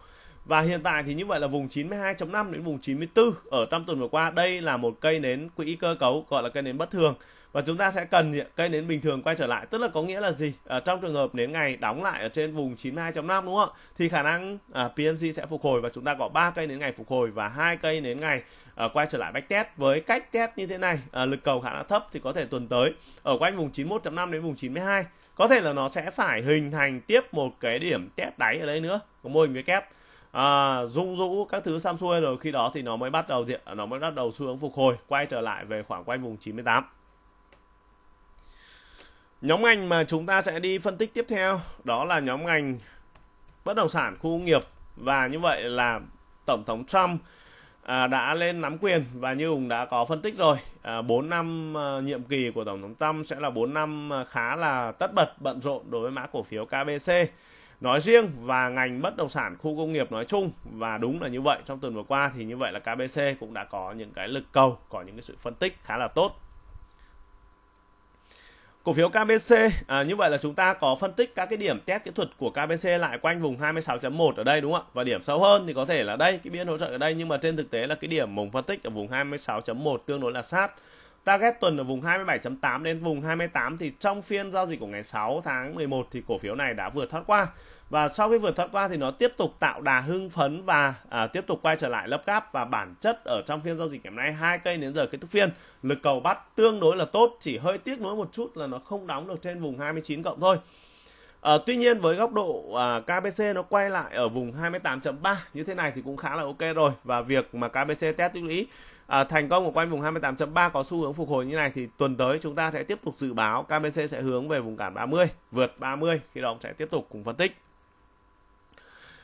và hiện tại thì như vậy là vùng 92.5 đến vùng 94 ở trong tuần vừa qua đây là một cây nến quỹ cơ cấu gọi là cây nến bất thường và chúng ta sẽ cần cây nến bình thường quay trở lại tức là có nghĩa là gì à, trong trường hợp nến ngày đóng lại ở trên vùng 92.5 đúng không ạ thì khả năng à, PNC sẽ phục hồi và chúng ta có ba cây nến ngày phục hồi và hai cây nến ngày à, quay trở lại back test với cách test như thế này à, lực cầu khả năng thấp thì có thể tuần tới ở quanh vùng 91.5 đến vùng 92 có thể là nó sẽ phải hình thành tiếp một cái điểm test đáy ở đây nữa có mô hình với kép e à, rung rũ các thứ xăm xuôi rồi khi đó thì nó mới bắt đầu diện nó mới bắt đầu xu hướng phục hồi quay trở lại về khoảng quanh vùng 98 Nhóm ngành mà chúng ta sẽ đi phân tích tiếp theo đó là nhóm ngành bất động sản khu công nghiệp và như vậy là Tổng thống Trump à, đã lên nắm quyền và như Hùng đã có phân tích rồi à, 4 năm à, nhiệm kỳ của Tổng thống Trump sẽ là 4 năm à, khá là tất bật bận rộn đối với mã cổ phiếu KBC nói riêng và ngành bất động sản khu công nghiệp nói chung và đúng là như vậy trong tuần vừa qua thì như vậy là KBC cũng đã có những cái lực cầu có những cái sự phân tích khá là tốt Cổ phiếu KBC, à, như vậy là chúng ta có phân tích các cái điểm test kỹ thuật của KBC lại quanh vùng 26.1 ở đây đúng không ạ? Và điểm sâu hơn thì có thể là đây, cái biên hỗ trợ ở đây nhưng mà trên thực tế là cái điểm mùng phân tích ở vùng 26.1 tương đối là sát. Target tuần ở vùng 27.8 đến vùng 28 thì trong phiên giao dịch của ngày 6 tháng 11 thì cổ phiếu này đã vượt thoát qua và sau khi vượt thoát qua thì nó tiếp tục tạo đà hưng phấn và à, tiếp tục quay trở lại lớp gáp và bản chất ở trong phiên giao dịch ngày nay hai cây đến giờ kết thúc phiên lực cầu bắt tương đối là tốt chỉ hơi tiếc nuối một chút là nó không đóng được trên vùng 29 cộng thôi à, tuy nhiên với góc độ à, KBC nó quay lại ở vùng 28.3 như thế này thì cũng khá là ok rồi và việc mà KBC test tích lũy à, thành công của quanh vùng 28.3 có xu hướng phục hồi như này thì tuần tới chúng ta sẽ tiếp tục dự báo KBC sẽ hướng về vùng cản 30 vượt 30 khi đó sẽ tiếp tục cùng phân tích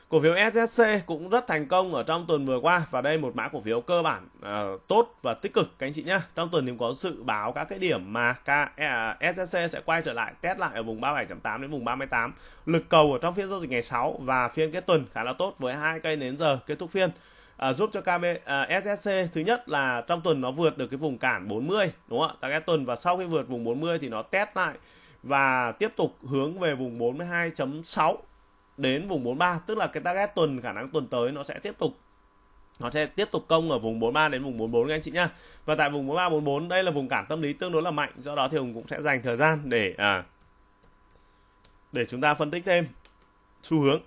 Cổ phiếu SSC cũng rất thành công ở trong tuần vừa qua và đây một mã cổ phiếu cơ bản uh, tốt và tích cực các anh chị nhé. Trong tuần thì có dự báo các cái điểm mà à, SSC sẽ quay trở lại test lại ở vùng 37.8 đến vùng 38. Lực cầu ở trong phiên giao dịch ngày 6 và phiên kết tuần khá là tốt với hai cây nến giờ kết thúc phiên. À, giúp cho KB à, SSC thứ nhất là trong tuần nó vượt được cái vùng cản 40 đúng không ạ? Tại cái tuần và sau khi vượt vùng 40 thì nó test lại và tiếp tục hướng về vùng 42.6 đến vùng 43 tức là cái target tuần khả năng tuần tới nó sẽ tiếp tục nó sẽ tiếp tục công ở vùng 43 đến vùng 44 các anh chị nhá. Và tại vùng 43 44 đây là vùng cản tâm lý tương đối là mạnh, do đó thì Hùng cũng sẽ dành thời gian để à để chúng ta phân tích thêm xu hướng.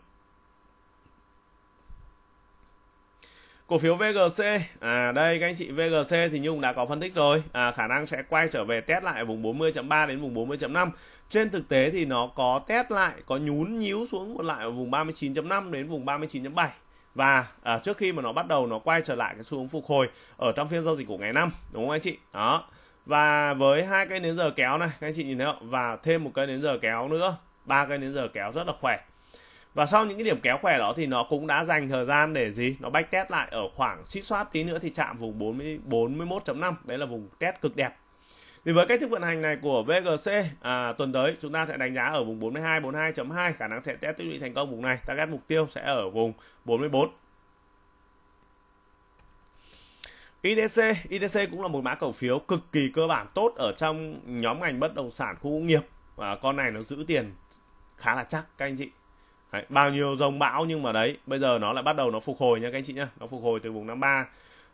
Cổ phiếu VGC, à đây các anh chị VGC thì như Hùng đã có phân tích rồi, à, khả năng sẽ quay trở về test lại vùng 40.3 đến vùng 40.5 trên thực tế thì nó có test lại có nhún nhíu xuống một lại ở vùng 39.5 đến vùng 39.7 và à, trước khi mà nó bắt đầu nó quay trở lại cái xu hướng phục hồi ở trong phiên giao dịch của ngày năm đúng không anh chị đó và với hai cái nến giờ kéo này các anh chị nhìn thấy không và thêm một cái nến giờ kéo nữa ba cái nến giờ kéo rất là khỏe và sau những cái điểm kéo khỏe đó thì nó cũng đã dành thời gian để gì nó back test lại ở khoảng suýt soát tí nữa thì chạm vùng 40 41.5 đấy là vùng test cực đẹp thì với cách thức vận hành này của VGC à, tuần tới chúng ta sẽ đánh giá ở vùng 42 42.2 khả năng sẽ test tích lũy thành công vùng này. Target mục tiêu sẽ ở vùng 44. IDC, IDC cũng là một mã cổ phiếu cực kỳ cơ bản tốt ở trong nhóm ngành bất động sản khu công nghiệp. và con này nó giữ tiền khá là chắc các anh chị. Đấy, bao nhiêu dòng bão nhưng mà đấy, bây giờ nó lại bắt đầu nó phục hồi nha các anh chị nhá. Nó phục hồi từ vùng 53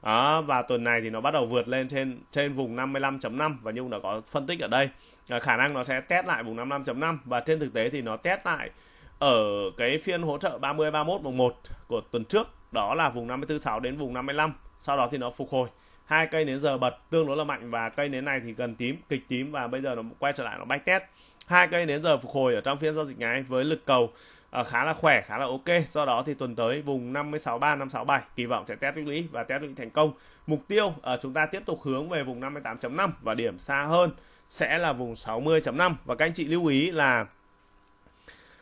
đó, và tuần này thì nó bắt đầu vượt lên trên trên vùng 55.5 và Nhung đã có phân tích ở đây à, khả năng nó sẽ test lại vùng 55.5 và trên thực tế thì nó test lại ở cái phiên hỗ trợ 30 31 mùng 1 của tuần trước đó là vùng 54.6 đến vùng 55 sau đó thì nó phục hồi hai cây nến giờ bật tương đối là mạnh và cây nến này thì gần tím kịch tím và bây giờ nó quay trở lại nó back test hai cây nến giờ phục hồi ở trong phiên giao dịch ngày với lực cầu Ờ, khá là khỏe khá là ok do đó thì tuần tới vùng 563 567 kỳ vọng sẽ test tích lũy và test tích lũy thành công mục tiêu ở ờ, chúng ta tiếp tục hướng về vùng 58.5 và điểm xa hơn sẽ là vùng 60.5 và các anh chị lưu ý là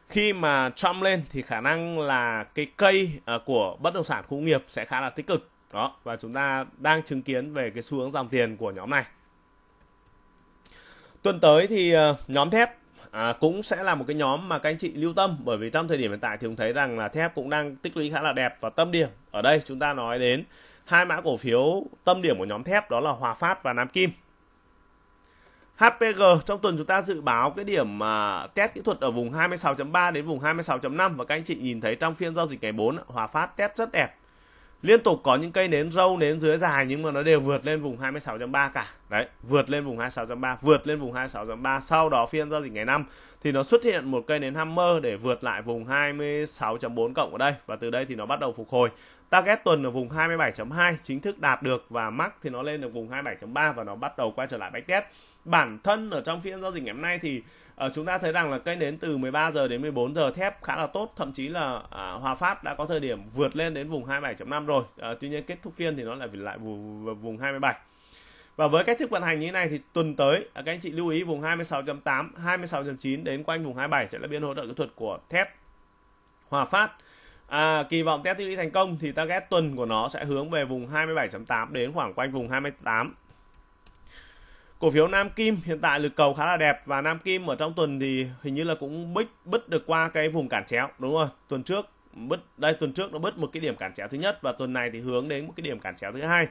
khi mà Trump lên thì khả năng là cái cây ờ, của bất động sản khu nghiệp sẽ khá là tích cực đó và chúng ta đang chứng kiến về cái xu hướng dòng tiền của nhóm này tuần tới thì nhóm thép à, cũng sẽ là một cái nhóm mà các anh chị lưu tâm bởi vì trong thời điểm hiện tại thì cũng thấy rằng là thép cũng đang tích lũy khá là đẹp và tâm điểm ở đây chúng ta nói đến hai mã cổ phiếu tâm điểm của nhóm thép đó là Hòa Phát và Nam Kim HPG trong tuần chúng ta dự báo cái điểm mà test kỹ thuật ở vùng 26.3 đến vùng 26.5 và các anh chị nhìn thấy trong phiên giao dịch ngày 4 Hòa Phát test rất đẹp liên tục có những cây nến râu nến dưới dài nhưng mà nó đều vượt lên vùng 26.3 cả đấy vượt lên vùng 26.3 vượt lên vùng 26.3 sau đó phiên giao dịch ngày năm thì nó xuất hiện một cây nến hammer để vượt lại vùng 26.4 cộng ở đây và từ đây thì nó bắt đầu phục hồi target tuần ở vùng 27.2 chính thức đạt được và max thì nó lên được vùng 27.3 và nó bắt đầu quay trở lại backtest bản thân ở trong phiên giao dịch ngày hôm nay thì à, chúng ta thấy rằng là cây nến từ 13 giờ đến 14 giờ thép khá là tốt thậm chí là à, Hòa Phát đã có thời điểm vượt lên đến vùng 27.5 rồi à, tuy nhiên kết thúc phiên thì nó lại lại vùng, vùng 27 và với cách thức vận hành như thế này thì tuần tới à, các anh chị lưu ý vùng 26.8, 26.9 đến quanh vùng 27 sẽ là biên hỗ trợ kỹ thuật của thép Hòa Phát. À, kỳ vọng test đi thành công thì target tuần của nó sẽ hướng về vùng 27.8 đến khoảng quanh vùng 28 cổ phiếu Nam Kim hiện tại lực cầu khá là đẹp và Nam Kim ở trong tuần thì hình như là cũng bích bứt được qua cái vùng cản chéo đúng không? tuần trước bứt đây tuần trước nó bứt một cái điểm cản chéo thứ nhất và tuần này thì hướng đến một cái điểm cản chéo thứ hai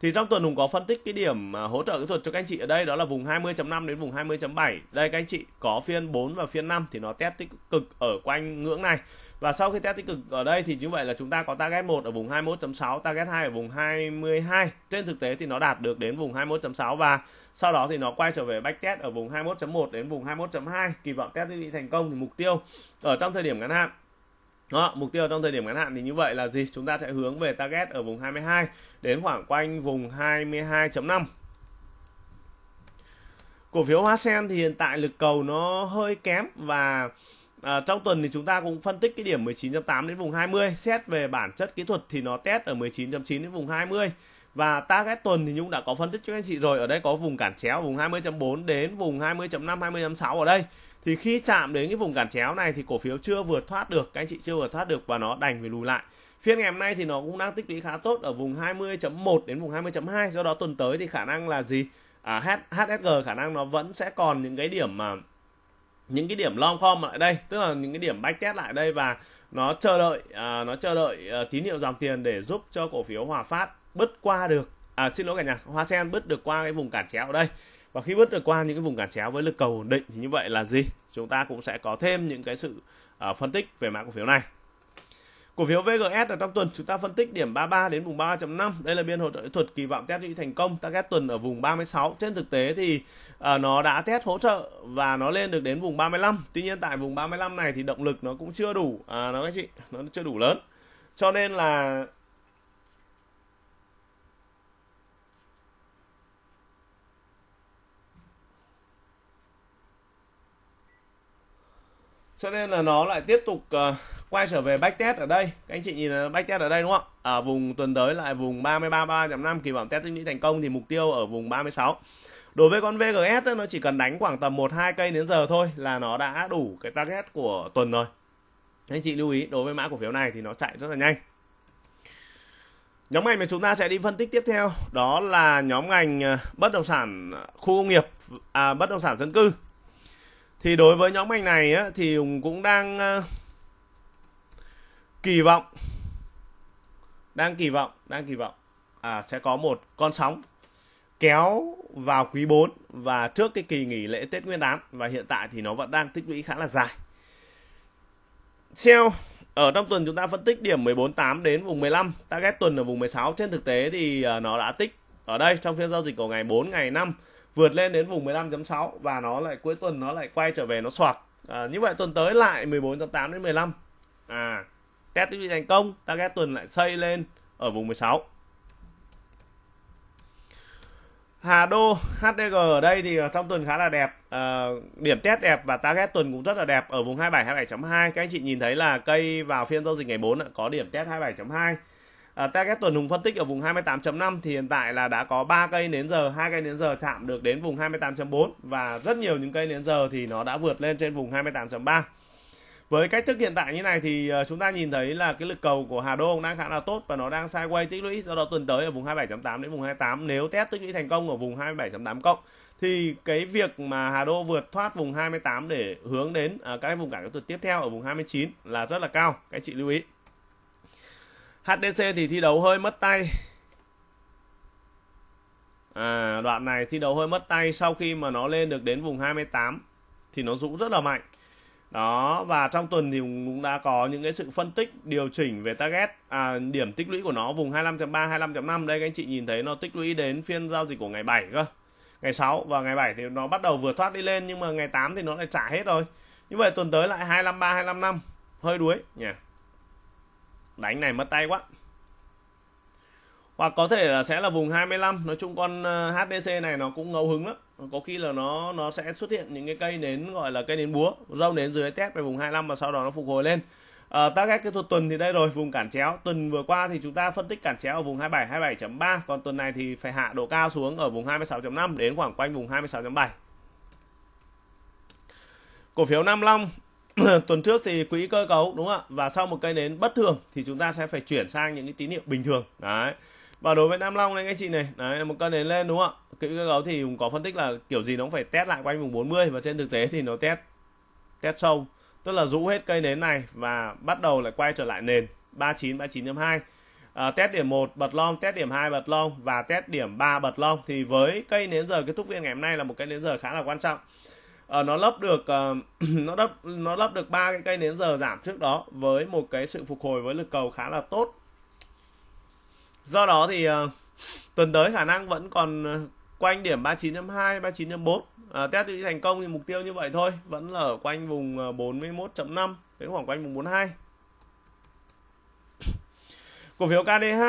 thì trong tuần hùng có phân tích cái điểm à, hỗ trợ kỹ thuật cho các anh chị ở đây đó là vùng 20.5 đến vùng 20.7 đây các anh chị có phiên 4 và phiên 5 thì nó test tích cực ở quanh ngưỡng này và sau khi test tích cực ở đây thì như vậy là chúng ta có target 1 ở vùng 21.6 target 2 ở vùng 22 trên thực tế thì nó đạt được đến vùng 21.6 và sau đó thì nó quay trở về back test ở vùng 21.1 đến vùng 21.2 kỳ vọng test đi thành công thì mục tiêu ở trong thời điểm ngắn hạn đó, mục tiêu trong thời điểm ngắn hạn thì như vậy là gì? Chúng ta sẽ hướng về target ở vùng 22 đến khoảng quanh vùng 22.5. Cổ phiếu Hoa Sen thì hiện tại lực cầu nó hơi kém và À, trong tuần thì chúng ta cũng phân tích cái điểm 19.8 đến vùng 20 xét về bản chất kỹ thuật thì nó test ở 19.9 đến vùng 20 và target tuần thì Nhung đã có phân tích cho anh chị rồi ở đây có vùng cản chéo vùng 20.4 đến vùng 20.5 20.6 ở đây thì khi chạm đến cái vùng cản chéo này thì cổ phiếu chưa vượt thoát được các anh chị chưa vượt thoát được và nó đành phải lùi lại phiên ngày hôm nay thì nó cũng đang tích lũy khá tốt ở vùng 20.1 đến vùng 20.2 do đó tuần tới thì khả năng là gì à, HSG khả năng nó vẫn sẽ còn những cái điểm mà những cái điểm long form lại đây tức là những cái điểm bách test lại đây và nó chờ đợi à, nó chờ đợi à, tín hiệu dòng tiền để giúp cho cổ phiếu Hòa Phát bứt qua được à, xin lỗi cả nhà Hoa Sen bứt được qua cái vùng cản chéo ở đây và khi vượt được qua những cái vùng cản chéo với lực cầu ổn định thì như vậy là gì chúng ta cũng sẽ có thêm những cái sự uh, phân tích về mã cổ phiếu này cổ phiếu VGS ở trong tuần chúng ta phân tích điểm 33 đến vùng 33.5 đây là biên hỗ trợ kỹ thuật kỳ vọng test đi thành công target tuần ở vùng 36 trên thực tế thì uh, nó đã test hỗ trợ và nó lên được đến vùng 35 tuy nhiên tại vùng 35 này thì động lực nó cũng chưa đủ uh, nó các chị nó chưa đủ lớn cho nên là cho nên là nó lại tiếp tục uh, quay trở về backtest ở đây các anh chị nhìn là backtest ở đây đúng không ạ ở vùng tuần tới lại vùng 33 3.5 kỳ vọng test tích lũy thành công thì mục tiêu ở vùng 36 đối với con VGS ấy, nó chỉ cần đánh khoảng tầm 1 2 cây đến giờ thôi là nó đã đủ cái target của tuần rồi anh chị lưu ý đối với mã cổ phiếu này thì nó chạy rất là nhanh Nhóm ngành mà chúng ta sẽ đi phân tích tiếp theo đó là nhóm ngành ờ, bất động sản ờ, khu công nghiệp, à, bất động sản dân cư thì đối với nhóm ngành này á, thì cũng đang ờ, kỳ vọng đang kỳ vọng đang kỳ vọng à, sẽ có một con sóng kéo vào quý 4 và trước cái kỳ nghỉ lễ Tết Nguyên đán và hiện tại thì nó vẫn đang tích lũy khá là dài. Sell ở trong tuần chúng ta phân tích điểm 14.8 đến vùng 15, target tuần ở vùng 16 trên thực tế thì ờ, nó đã tích ở đây trong phiên giao dịch của ngày 4 ngày 5 vượt lên đến vùng 15.6 và nó lại cuối tuần nó lại quay trở về nó xoạc à, như vậy tuần tới lại 14.8 đến 15 à test tiếp thành công target tuần lại xây lên ở vùng 16 Hà Đô HDG ở đây thì à, trong tuần khá là đẹp à, điểm test đẹp và target tuần cũng rất là đẹp ở vùng 27 27.2 các anh chị nhìn thấy là cây vào phiên giao dịch ngày 4 có điểm test 27.2 À, target tuần hùng phân tích ở vùng 28.5 thì hiện tại là đã có 3 cây nến giờ, hai cây nến giờ chạm được đến vùng 28.4 và rất nhiều những cây nến giờ thì nó đã vượt lên trên vùng 28.3. Với cách thức hiện tại như này thì ờ, chúng ta nhìn thấy là cái lực cầu của Hà Đô cũng đang khá là tốt và nó đang sideways tích lũy do đó tuần tới ở vùng 27.8 đến vùng 28 nếu test tích lũy thành công ở vùng 27.8 cộng thì cái việc mà Hà Đô vượt thoát vùng 28 để hướng đến ờ, các vùng cản các tuần tiếp theo ở vùng 29 là rất là cao, các chị lưu ý. HDC thì thi đấu hơi mất tay à, đoạn này thi đấu hơi mất tay sau khi mà nó lên được đến vùng 28 thì nó rũ rất là mạnh đó và trong tuần thì cũng đã có những cái sự phân tích điều chỉnh về target à, điểm tích lũy của nó vùng 25.3 25.5 đây các anh chị nhìn thấy nó tích lũy đến phiên giao dịch của ngày 7 cơ ngày 6 và ngày 7 thì nó bắt đầu vừa thoát đi lên nhưng mà ngày 8 thì nó lại trả hết rồi như vậy tuần tới lại 253 255 hơi đuối nhỉ yeah đánh này mất tay quá hoặc có thể là sẽ là vùng 25 nói chung con ờ, HDC này nó cũng ngẫu hứng lắm có khi là nó nó sẽ xuất hiện những cái cây nến gọi là cây nến búa râu nến dưới test về vùng 25 và sau đó nó phục hồi lên à, ờ, ghét kỹ thuật tuần thì đây rồi vùng cản chéo tuần vừa qua thì chúng ta phân tích cản chéo ở vùng 27 27.3 còn tuần này thì phải hạ độ cao xuống ở vùng 26.5 đến khoảng quanh vùng 26.7 cổ phiếu Nam Long <laughs> tuần trước thì quỹ cơ cấu đúng không ạ và sau một cây nến bất thường thì chúng ta sẽ phải chuyển sang những cái tín hiệu bình thường đấy và đối với Nam Long này các chị này đấy một cây nến lên đúng không ạ quỹ cơ cấu thì cũng có phân tích là kiểu gì nó cũng phải test lại quanh vùng 40 và trên thực tế thì nó test test sâu tức là rũ hết cây nến này và bắt đầu lại quay trở lại nền 39 39.2 à, test điểm 1 bật long test điểm 2 bật long và test điểm 3 bật long thì với cây nến giờ kết thúc phiên ngày hôm nay là một cây nến giờ khá là quan trọng uh, nó lắp được uh, <clears throat> nó lắp nó lắp được ba cái cây nến giờ giảm trước đó với một cái sự phục hồi với lực cầu khá là tốt do đó thì uh, tuần tới khả năng vẫn còn quanh điểm 39.2 39.4 à, test đi thành công thì mục tiêu như vậy thôi vẫn là ở quanh vùng 41.5 đến khoảng quanh vùng 42 <clears throat> cổ phiếu KDH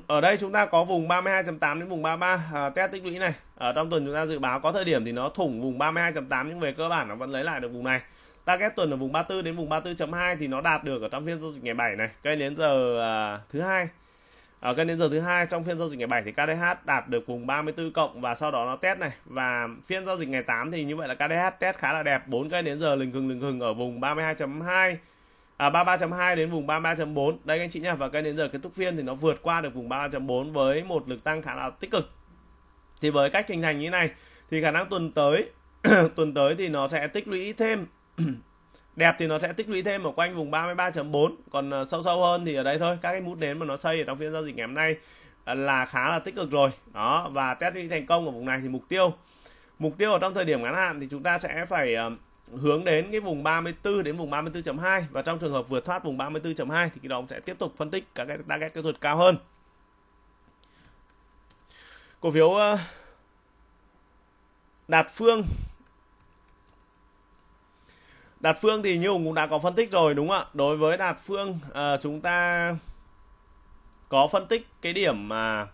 <clears throat> ở đây chúng ta có vùng 32.8 đến vùng 33 à, test tích lũy này ở ờ, trong tuần chúng ta dự báo có thời điểm thì nó thủng vùng 32.8 nhưng về cơ bản nó vẫn lấy lại được vùng này target tuần ở vùng 34 đến vùng 34.2 thì nó đạt được ở trong phiên giao dịch ngày 7 này cây đến giờ à, thứ hai ở ờ, cây đến giờ thứ hai trong phiên giao dịch ngày 7 thì KDH đạt được vùng 34 cộng và sau đó nó test này và phiên giao dịch ngày 8 thì như vậy là KDH test khá là đẹp 4 cây đến giờ lừng hừng lừng hừng ở vùng 32.2 à, 33.2 đến vùng 33.4 đây anh chị nhá và cây đến giờ kết thúc phiên thì nó vượt qua được vùng 33.4 với một lực tăng khá là tích cực thì với cách hình thành như này thì khả năng tuần tới <clears throat> tuần tới thì nó sẽ tích lũy thêm <clears throat> đẹp thì nó sẽ tích lũy thêm ở quanh vùng 33.4 còn ờ, sâu sâu hơn thì ở đây thôi các cái mút nến mà nó xây ở trong phiên giao dịch ngày hôm nay ờ, là khá là tích cực rồi đó và test đi thành công ở vùng này thì mục tiêu mục tiêu ở trong thời điểm ngắn hạn thì chúng ta sẽ phải ờ, hướng đến cái vùng 34 đến vùng 34.2 và trong trường hợp vượt thoát vùng 34.2 thì cái đó cũng sẽ tiếp tục phân tích các cái target kỹ thuật cao hơn cổ phiếu ờ, đạt phương đạt phương thì như hùng cũng đã có phân tích rồi đúng không ạ đối với đạt phương ờ, chúng ta có phân tích cái điểm mà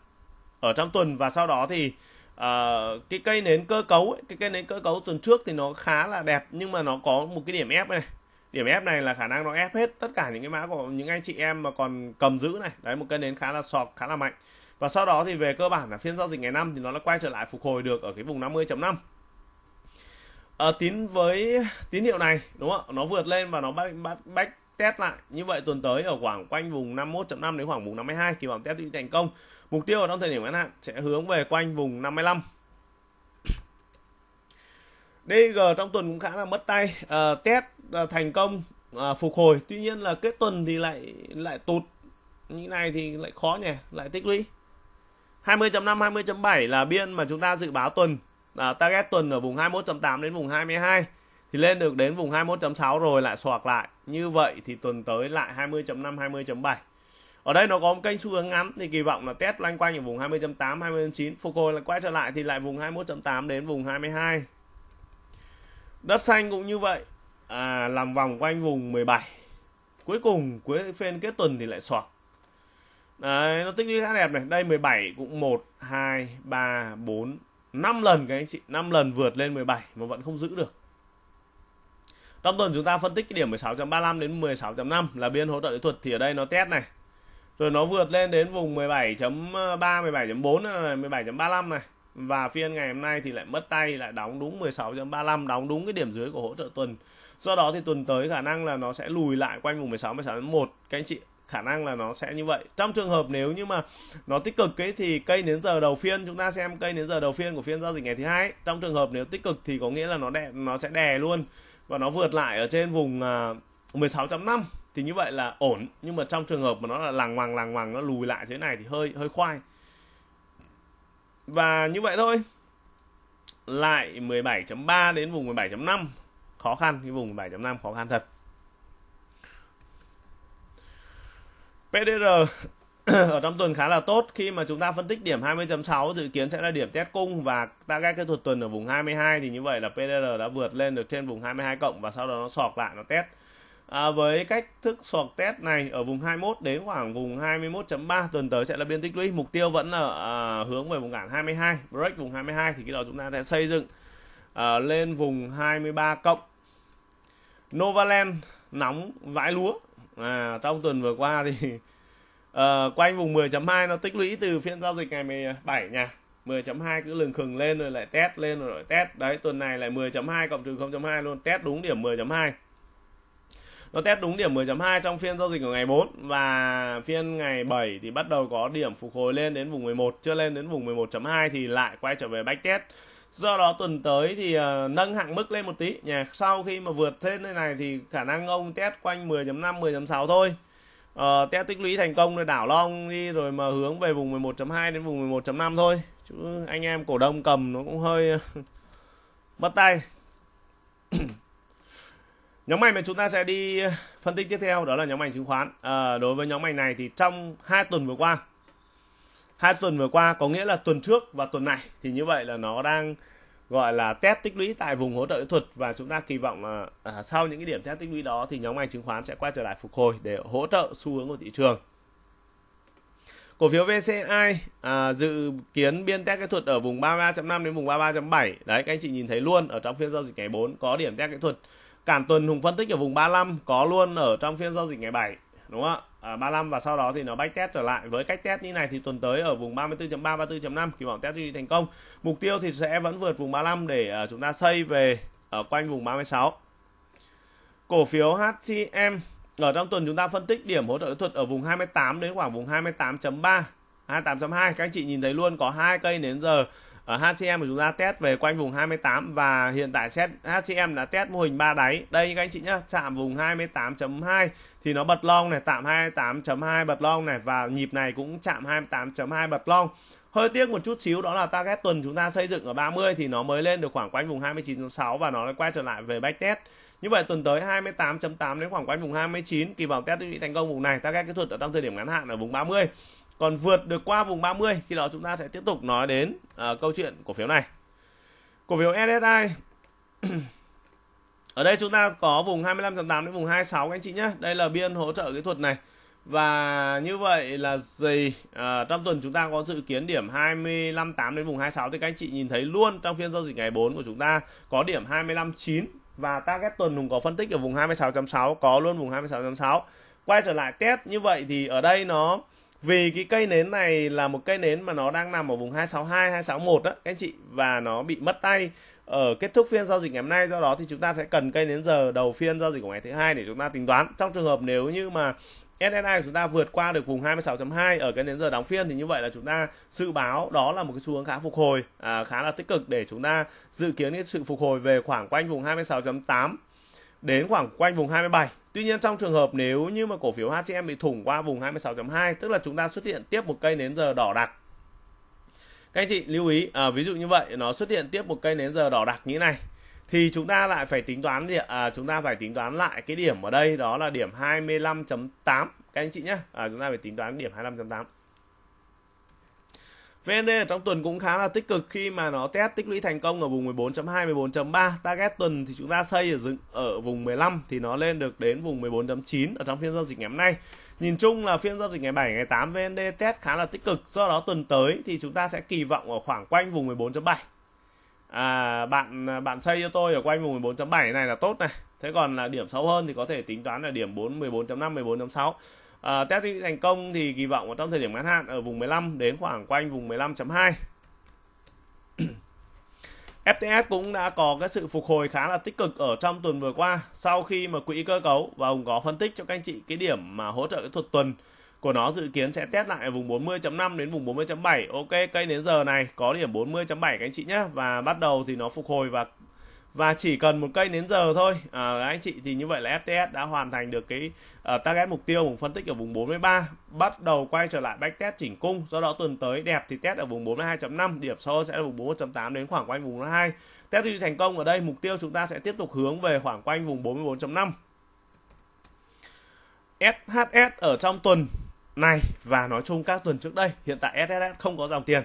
ở trong tuần và sau đó thì uh, cái cây nến cơ cấu ấy, cái cây nến cơ cấu tuần trước thì nó khá là đẹp nhưng mà nó có một cái điểm ép này điểm ép này là khả năng nó ép hết tất cả những cái mã của những anh chị em mà còn cầm giữ này đấy một cây nến khá là sọc khá là mạnh và sau đó thì về cơ bản là phiên giao dịch ngày năm thì nó đã quay trở lại phục hồi được ở cái vùng 50.5 à, ờ, tín với tín hiệu này đúng không nó vượt lên và nó bắt bắt bắt test lại như vậy tuần tới ở khoảng quanh vùng 51.5 đến khoảng vùng 52 kỳ vọng test đi thành công mục tiêu ở trong thời điểm ngắn hạn sẽ hướng về quanh vùng 55 DG trong tuần cũng khá là mất tay à, test à, thành công à, phục hồi tuy nhiên là kết tuần thì lại lại tụt như này thì lại khó nhỉ lại tích lũy 20.5 20.7 là biên mà chúng ta dự báo tuần à, target tuần ở vùng 21.8 đến vùng 22 thì lên được đến vùng 21.6 rồi lại xoạc lại như vậy thì tuần tới lại 20.5 20.7 ở đây nó có một kênh xu hướng ngắn thì kỳ vọng là test loanh quanh ở vùng 20.8 20.9 phục hồi là quay trở lại thì lại vùng 21.8 đến vùng 22 đất xanh cũng như vậy à, làm vòng quanh vùng 17 cuối cùng cuối phiên kết tuần thì lại xoạc Đấy, nó tích lũy khá đẹp này. Đây 17 cũng 1 2 3 4 5 lần các anh chị, 5 lần vượt lên 17 mà vẫn không giữ được. Trong tuần chúng ta phân tích cái điểm 16.35 đến 16.5 là biên hỗ trợ kỹ thuật thì ở đây nó test này. Rồi nó vượt lên đến vùng 17.3, 17.4 ờ, này, 17.35 này. Và phiên ngày hôm nay thì lại mất tay, lại đóng đúng 16.35, đóng đúng cái điểm dưới của hỗ trợ tuần. Do đó thì tuần tới khả năng là nó sẽ lùi lại quanh vùng 16, 16.1. Các anh chị khả năng là nó sẽ như vậy trong trường hợp nếu như mà nó tích cực ấy thì cây đến giờ đầu phiên chúng ta xem cây đến giờ đầu phiên của phiên giao dịch ngày thứ hai trong trường hợp nếu tích cực thì có nghĩa là nó đè nó sẽ đè luôn và nó vượt lại ở trên vùng 16.5 à, thì như vậy là ổn nhưng mà trong trường hợp mà nó là lằng hoàng lằng hoàng nó lùi lại thế này thì hơi hơi khoai và như vậy thôi lại 17.3 đến vùng 17.5 khó khăn cái vùng 17.5 khó khăn thật PDR <coughs> ở trong tuần khá là tốt khi mà chúng ta phân tích điểm 20.6 dự kiến sẽ là điểm test cung và ta target kỹ thuật tuần ở vùng 22 thì như vậy là PDR đã vượt lên được trên vùng 22 cộng và sau đó nó sọc lại nó test à, với cách thức sọc test này ở vùng 21 đến khoảng vùng 21.3 tuần tới sẽ là biên tích lũy mục tiêu vẫn ở à, hướng về vùng cản 22 break vùng 22 thì khi đó chúng ta sẽ xây dựng à, lên vùng 23 cộng Novaland nóng vãi lúa à, trong tuần vừa qua thì uh, <laughs> quanh vùng 10.2 nó tích lũy từ phiên giao dịch ngày 17 nha 10.2 cứ lừng khừng lên rồi lại test lên rồi lại test đấy tuần này lại 10.2 cộng trừ 0.2 luôn test đúng điểm 10.2 nó test đúng điểm 10.2 trong phiên giao dịch của ngày 4 và phiên ngày 7 thì bắt đầu có điểm phục hồi lên đến vùng 11 chưa lên đến vùng 11.2 thì lại quay trở về back test do đó tuần tới thì uh, nâng hạng mức lên một tí nhà sau khi mà vượt thế nơi này thì khả năng ông test quanh 10.5 10.6 thôi uh, test tích lũy thành công rồi đảo long đi rồi mà hướng về vùng 11.2 đến vùng 11.5 thôi chứ anh em cổ đông cầm nó cũng hơi ờ, <laughs> mất tay <clears throat> nhóm ngành mà chúng ta sẽ đi phân tích tiếp theo đó là nhóm ngành chứng khoán à, đối với nhóm ngành này thì trong hai tuần vừa qua hai tuần vừa qua có nghĩa là tuần trước và tuần này thì như vậy là nó đang gọi là test tích lũy tại vùng hỗ trợ kỹ thuật và chúng ta kỳ vọng là à, sau những cái điểm test tích lũy đó thì nhóm ngành chứng khoán sẽ quay trở lại phục hồi để hỗ trợ xu hướng của thị trường cổ phiếu VCI à, dự kiến biên test kỹ thuật ở vùng 33.5 đến vùng 33.7 đấy các anh chị nhìn thấy luôn ở trong phiên giao dịch ngày 4 có điểm test kỹ thuật Cản Tuần Hùng phân tích ở vùng 35 có luôn ở trong phiên giao dịch ngày 7 đúng không ạ à, 35 và sau đó thì nó back test trở lại với cách test như này thì tuần tới ở vùng 34.3 34.5 kỳ vọng test duy thành công mục tiêu thì sẽ vẫn vượt vùng 35 để uh, chúng ta xây về ở à, quanh vùng 36 cổ phiếu HCM ở trong tuần chúng ta phân tích điểm hỗ trợ kỹ thuật ở vùng 28 đến khoảng vùng 28.3 28.2 các anh chị nhìn thấy luôn có hai cây đến giờ ở HCM của chúng ta test về quanh vùng 28 và hiện tại set HCM đã test mô hình ba đáy đây các anh chị nhá chạm vùng 28.2 thì nó bật long này tạm 28.2 bật long này và nhịp này cũng chạm 28.2 bật long hơi tiếc một chút xíu đó là target tuần chúng ta xây dựng ở 30 thì nó mới lên được khoảng quanh vùng 29.6 và nó lại quay trở lại về back test. như vậy tuần tới 28.8 đến khoảng quanh vùng 29 kỳ vọng test bị thành công vùng này target kỹ thuật ở trong thời điểm ngắn hạn ở vùng 30 còn vượt được qua vùng 30 khi đó chúng ta sẽ tiếp tục nói đến uh, câu chuyện cổ phiếu này. Cổ phiếu SSI <clears throat> Ở đây chúng ta có vùng 25.8 đến vùng 26 các anh chị nhé. Đây là biên hỗ trợ kỹ thuật này. Và như vậy là gì? À, trong tuần chúng ta có dự kiến điểm 25.8 đến vùng 26 thì các anh chị nhìn thấy luôn trong phiên giao dịch ngày 4 của chúng ta có điểm 25.9 và target tuần cũng có phân tích ở vùng 26.6 có luôn vùng 26.6. Quay trở lại test như vậy thì ở đây nó vì cái cây nến này là một cây nến mà nó đang nằm ở vùng 262 261 đó các anh chị và nó bị mất tay ở kết thúc phiên giao dịch ngày hôm nay do đó thì chúng ta sẽ cần cây nến giờ đầu phiên giao dịch của ngày thứ hai để chúng ta tính toán trong trường hợp nếu như mà SSI của chúng ta vượt qua được vùng 26.2 ở cái nến giờ đóng phiên thì như vậy là chúng ta dự báo đó là một cái xu hướng khá phục hồi, à, khá là tích cực để chúng ta dự kiến cái sự phục hồi về khoảng quanh vùng 26.8 đến khoảng quanh vùng 27 Tuy nhiên trong trường hợp nếu như mà cổ phiếu HCM bị thủng qua vùng 26.2 tức là chúng ta xuất hiện tiếp một cây nến giờ đỏ đặc. Các anh chị lưu ý à, ví dụ như vậy nó xuất hiện tiếp một cây nến giờ đỏ đặc như này thì chúng ta lại phải tính toán à, chúng ta phải tính toán lại cái điểm ở đây đó là điểm 25.8 các anh chị nhé à, chúng ta phải tính toán điểm 25.8 VND trong tuần cũng khá là tích cực khi mà nó test tích lũy thành công ở vùng 14.2, 14.3. Target tuần thì chúng ta xây ở dựng ở vùng 15 thì nó lên được đến vùng 14.9 ở trong phiên giao dịch ngày hôm nay. Nhìn chung là phiên giao dịch ngày 7, ngày 8 VND test khá là tích cực. Do đó tuần tới thì chúng ta sẽ kỳ vọng ở khoảng quanh vùng 14.7. À, bạn bạn xây cho tôi ở quanh vùng 14.7 này là tốt này. Thế còn là điểm xấu hơn thì có thể tính toán là điểm 4, 14.5, 14.6 à, test đi thành công thì kỳ vọng ở trong thời điểm ngắn hạn ở vùng 15 đến khoảng quanh vùng 15.2 <clears throat> FTS cũng đã có cái sự phục hồi khá là tích cực ở trong tuần vừa qua sau khi mà quỹ cơ cấu và ông có phân tích cho các anh chị cái điểm mà hỗ trợ cái thuật tuần của nó dự kiến sẽ test lại ở vùng 40.5 đến vùng 40.7 ok cây đến giờ này có điểm 40.7 các anh chị nhé và bắt đầu thì nó phục hồi và và chỉ cần một cây đến giờ thôi à, anh chị thì như vậy là FTS đã hoàn thành được cái uh, target mục tiêu vùng phân tích ở vùng 43 bắt đầu quay trở lại back test chỉnh cung do đó tuần tới đẹp thì test ở vùng 42.5 điểm sâu sẽ là vùng 41.8 đến khoảng quanh vùng 42 test thì thành công ở đây mục tiêu chúng ta sẽ tiếp tục hướng về khoảng quanh vùng 44.5 SHS ở trong tuần này và nói chung các tuần trước đây hiện tại SHS không có dòng tiền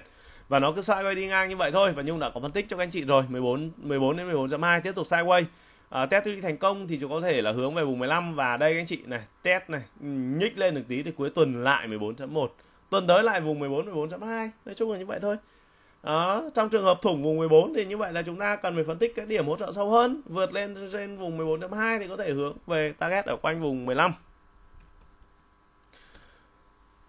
và nó cứ sideways đi ngang như vậy thôi và Nhung đã có phân tích cho các anh chị rồi 14 14 đến 14.2 tiếp tục sideways à, test đi thành công thì chúng có thể là hướng về vùng 15 và đây các anh chị này test này ừ, nhích lên được tí thì cuối tuần lại 14.1 tuần tới lại vùng 14 14.2 nói chung là như vậy thôi đó, trong trường hợp thủng vùng 14 thì như vậy là chúng ta cần phải phân tích cái điểm hỗ trợ sâu hơn vượt lên trên vùng 14.2 thì có thể hướng về target ở quanh vùng 15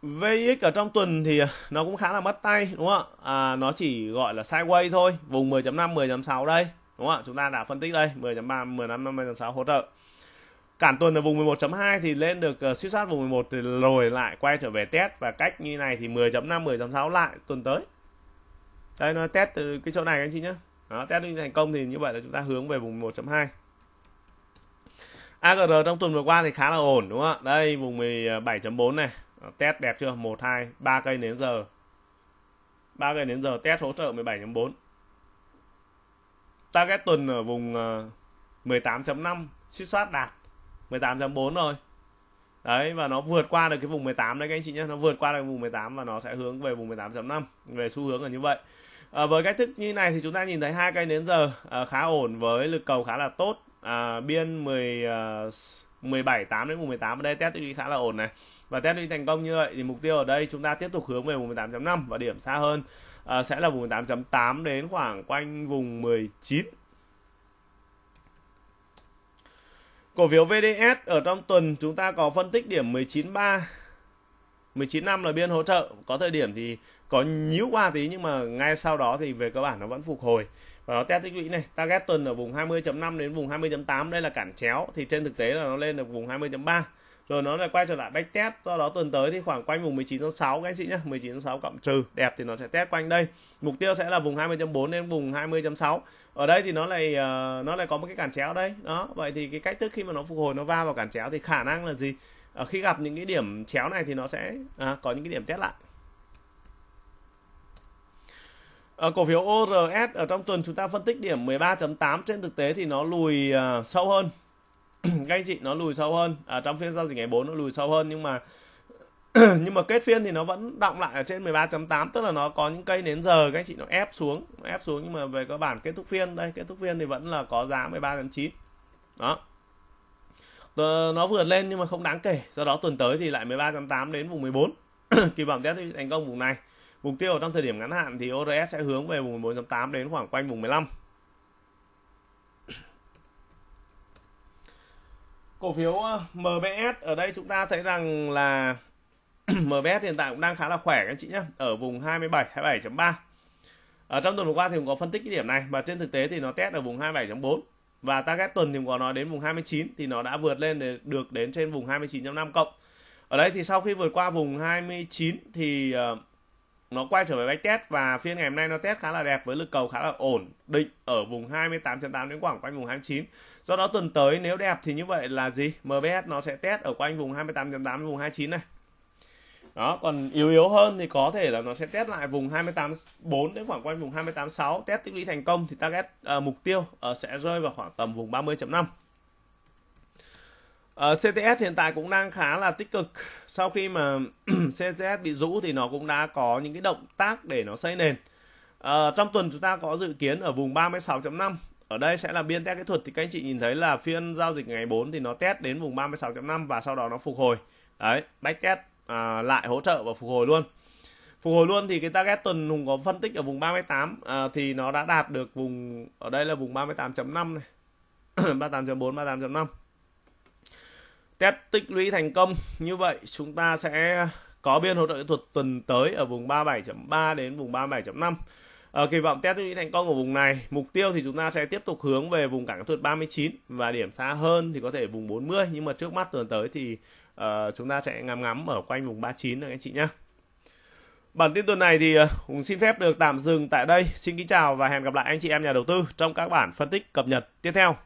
VX ở trong tuần thì à, nó cũng khá là mất tay đúng không ạ? À, nó chỉ gọi là sideways thôi, vùng 10.5 10.6 đây, đúng không ạ? Chúng ta đã phân tích đây, 10.3 15 10.6 hỗ trợ. Cản tuần ở vùng 11.2 thì lên được uh, suýt sát vùng 11 thì rồi lại quay trở về test và cách như này thì 10.5 10.6 lại tuần tới. Đây nó test từ cái chỗ này anh chị nhé. Đó, test thành công thì như vậy là chúng ta hướng về vùng 1.2. AGR trong tuần vừa qua thì khá là ổn đúng không ạ? Đây vùng 17.4 này, test đẹp chưa một hai ba cây đến giờ ba cây đến giờ test hỗ trợ 17.4 target tuần ở vùng 18.5 ờ, suýt soát đạt 18.4 rồi đấy và nó vượt qua được cái vùng 18 đấy các anh chị nhé nó vượt qua được vùng 18 và nó sẽ hướng về vùng 18.5 về xu hướng là như vậy à, với cách thức như này thì chúng ta nhìn thấy hai cây đến giờ à, khá ổn với lực cầu khá là tốt à, biên 10 à, 17 8 đến vùng 18 ở đây test khá là ổn này và test đi thành công như vậy thì mục tiêu ở đây chúng ta tiếp tục hướng về vùng 18.5 và điểm xa hơn à, sẽ là vùng 18.8 đến khoảng quanh vùng 19 Cổ phiếu VDS ở trong tuần chúng ta có phân tích điểm 19.3 19.5 là biên hỗ trợ Có thời điểm thì có nhíu qua tí nhưng mà ngay sau đó thì về cơ bản nó vẫn phục hồi và nó test tích lũy này target tuần ở vùng 20.5 đến vùng 20.8 đây là cản chéo thì trên thực tế là nó lên được vùng 20.3 rồi nó lại quay trở lại back test do đó tuần tới thì khoảng quanh vùng 19 tháng 6 các anh chị nhé 19 tháng 6 cộng trừ đẹp thì nó sẽ test quanh đây mục tiêu sẽ là vùng 20.4 đến vùng 20.6 ở đây thì nó lại ờ, nó lại có một cái cản chéo đây đó vậy thì cái cách thức khi mà nó phục hồi nó va vào cản chéo thì khả năng là gì à, khi gặp những cái điểm chéo này thì nó sẽ à, có những cái điểm test lại À, cổ phiếu ORS ở trong tuần chúng ta phân tích điểm 13.8 trên thực tế thì nó lùi à, sâu hơn các anh chị nó lùi sâu hơn à, trong phiên giao dịch ngày 4 nó lùi sâu hơn nhưng mà <clears throat> nhưng mà kết phiên thì nó vẫn động lại ở trên 13.8 tức là nó có những cây đến giờ các anh chị nó ép xuống ép xuống nhưng mà về cơ bản kết thúc phiên đây kết thúc phiên thì vẫn là có giá 13.9 đó ờ, nó vượt lên nhưng mà không đáng kể do đó tuần tới thì lại 13.8 đến vùng 14 <clears throat> kỳ vọng test thành công vùng này mục tiêu trong thời điểm ngắn hạn thì ORS sẽ hướng về vùng 14.8 đến khoảng quanh vùng 15 cổ phiếu ờ, MBS ở đây chúng ta thấy rằng là <clears throat> MBS hiện tại cũng đang khá là khỏe các anh chị nhé ở vùng 27 27.3 ở trong tuần vừa qua thì cũng có phân tích cái điểm này và trên thực tế thì nó test ở vùng 27.4 và target tuần thì cũng có nói đến vùng 29 thì nó đã vượt lên để được đến trên vùng 29.5 cộng ở đây thì sau khi vượt qua vùng 29 thì ờ, nó quay trở về bách test và phiên ngày hôm nay nó test khá là đẹp với lực cầu khá là ổn định ở vùng 28.8 đến khoảng quanh vùng 29. Do đó tuần tới nếu đẹp thì như vậy là gì? MBS nó sẽ test ở quanh vùng 28.8 đến vùng 29 này. Đó, còn yếu yếu hơn thì có thể là nó sẽ test lại vùng 28.4 đến khoảng quanh vùng 28.6. Test tích lũy thành công thì target uh, mục tiêu uh, sẽ rơi vào khoảng tầm vùng 30.5 uh, ờ, CTS hiện tại cũng đang khá là tích cực sau khi mà CTS <clears throat> bị rũ thì nó cũng đã có những cái động tác để nó xây nền uh, trong tuần chúng ta có dự kiến ở vùng 36.5 ở đây sẽ là biên test kỹ thuật thì các anh chị nhìn thấy là phiên giao dịch ngày 4 thì nó test đến vùng 36.5 và sau đó nó phục hồi đấy back test uh, lại hỗ trợ và phục hồi luôn phục hồi luôn thì cái target tuần hùng có phân tích ở vùng 38 à, thì nó đã đạt được vùng ở đây là vùng 38.5 này 38.4 <clears throat> 38.5 test tích lũy thành công như vậy chúng ta sẽ có biên hỗ trợ kỹ thuật tuần tới ở vùng 37.3 đến vùng 37.5 ở ờ, kỳ vọng test tích lũy thành công ở vùng này mục tiêu thì chúng ta sẽ tiếp tục hướng về vùng cản kỹ thuật 39 và điểm xa hơn thì có thể vùng 40 nhưng mà trước mắt tuần tới thì uh, chúng ta sẽ ngắm ngắm ở quanh vùng 39 các anh chị nhé Bản tin tuần này thì ờ, cũng xin phép được tạm dừng tại đây. Xin kính chào và hẹn gặp lại anh chị em nhà đầu tư trong các bản phân tích cập nhật tiếp theo.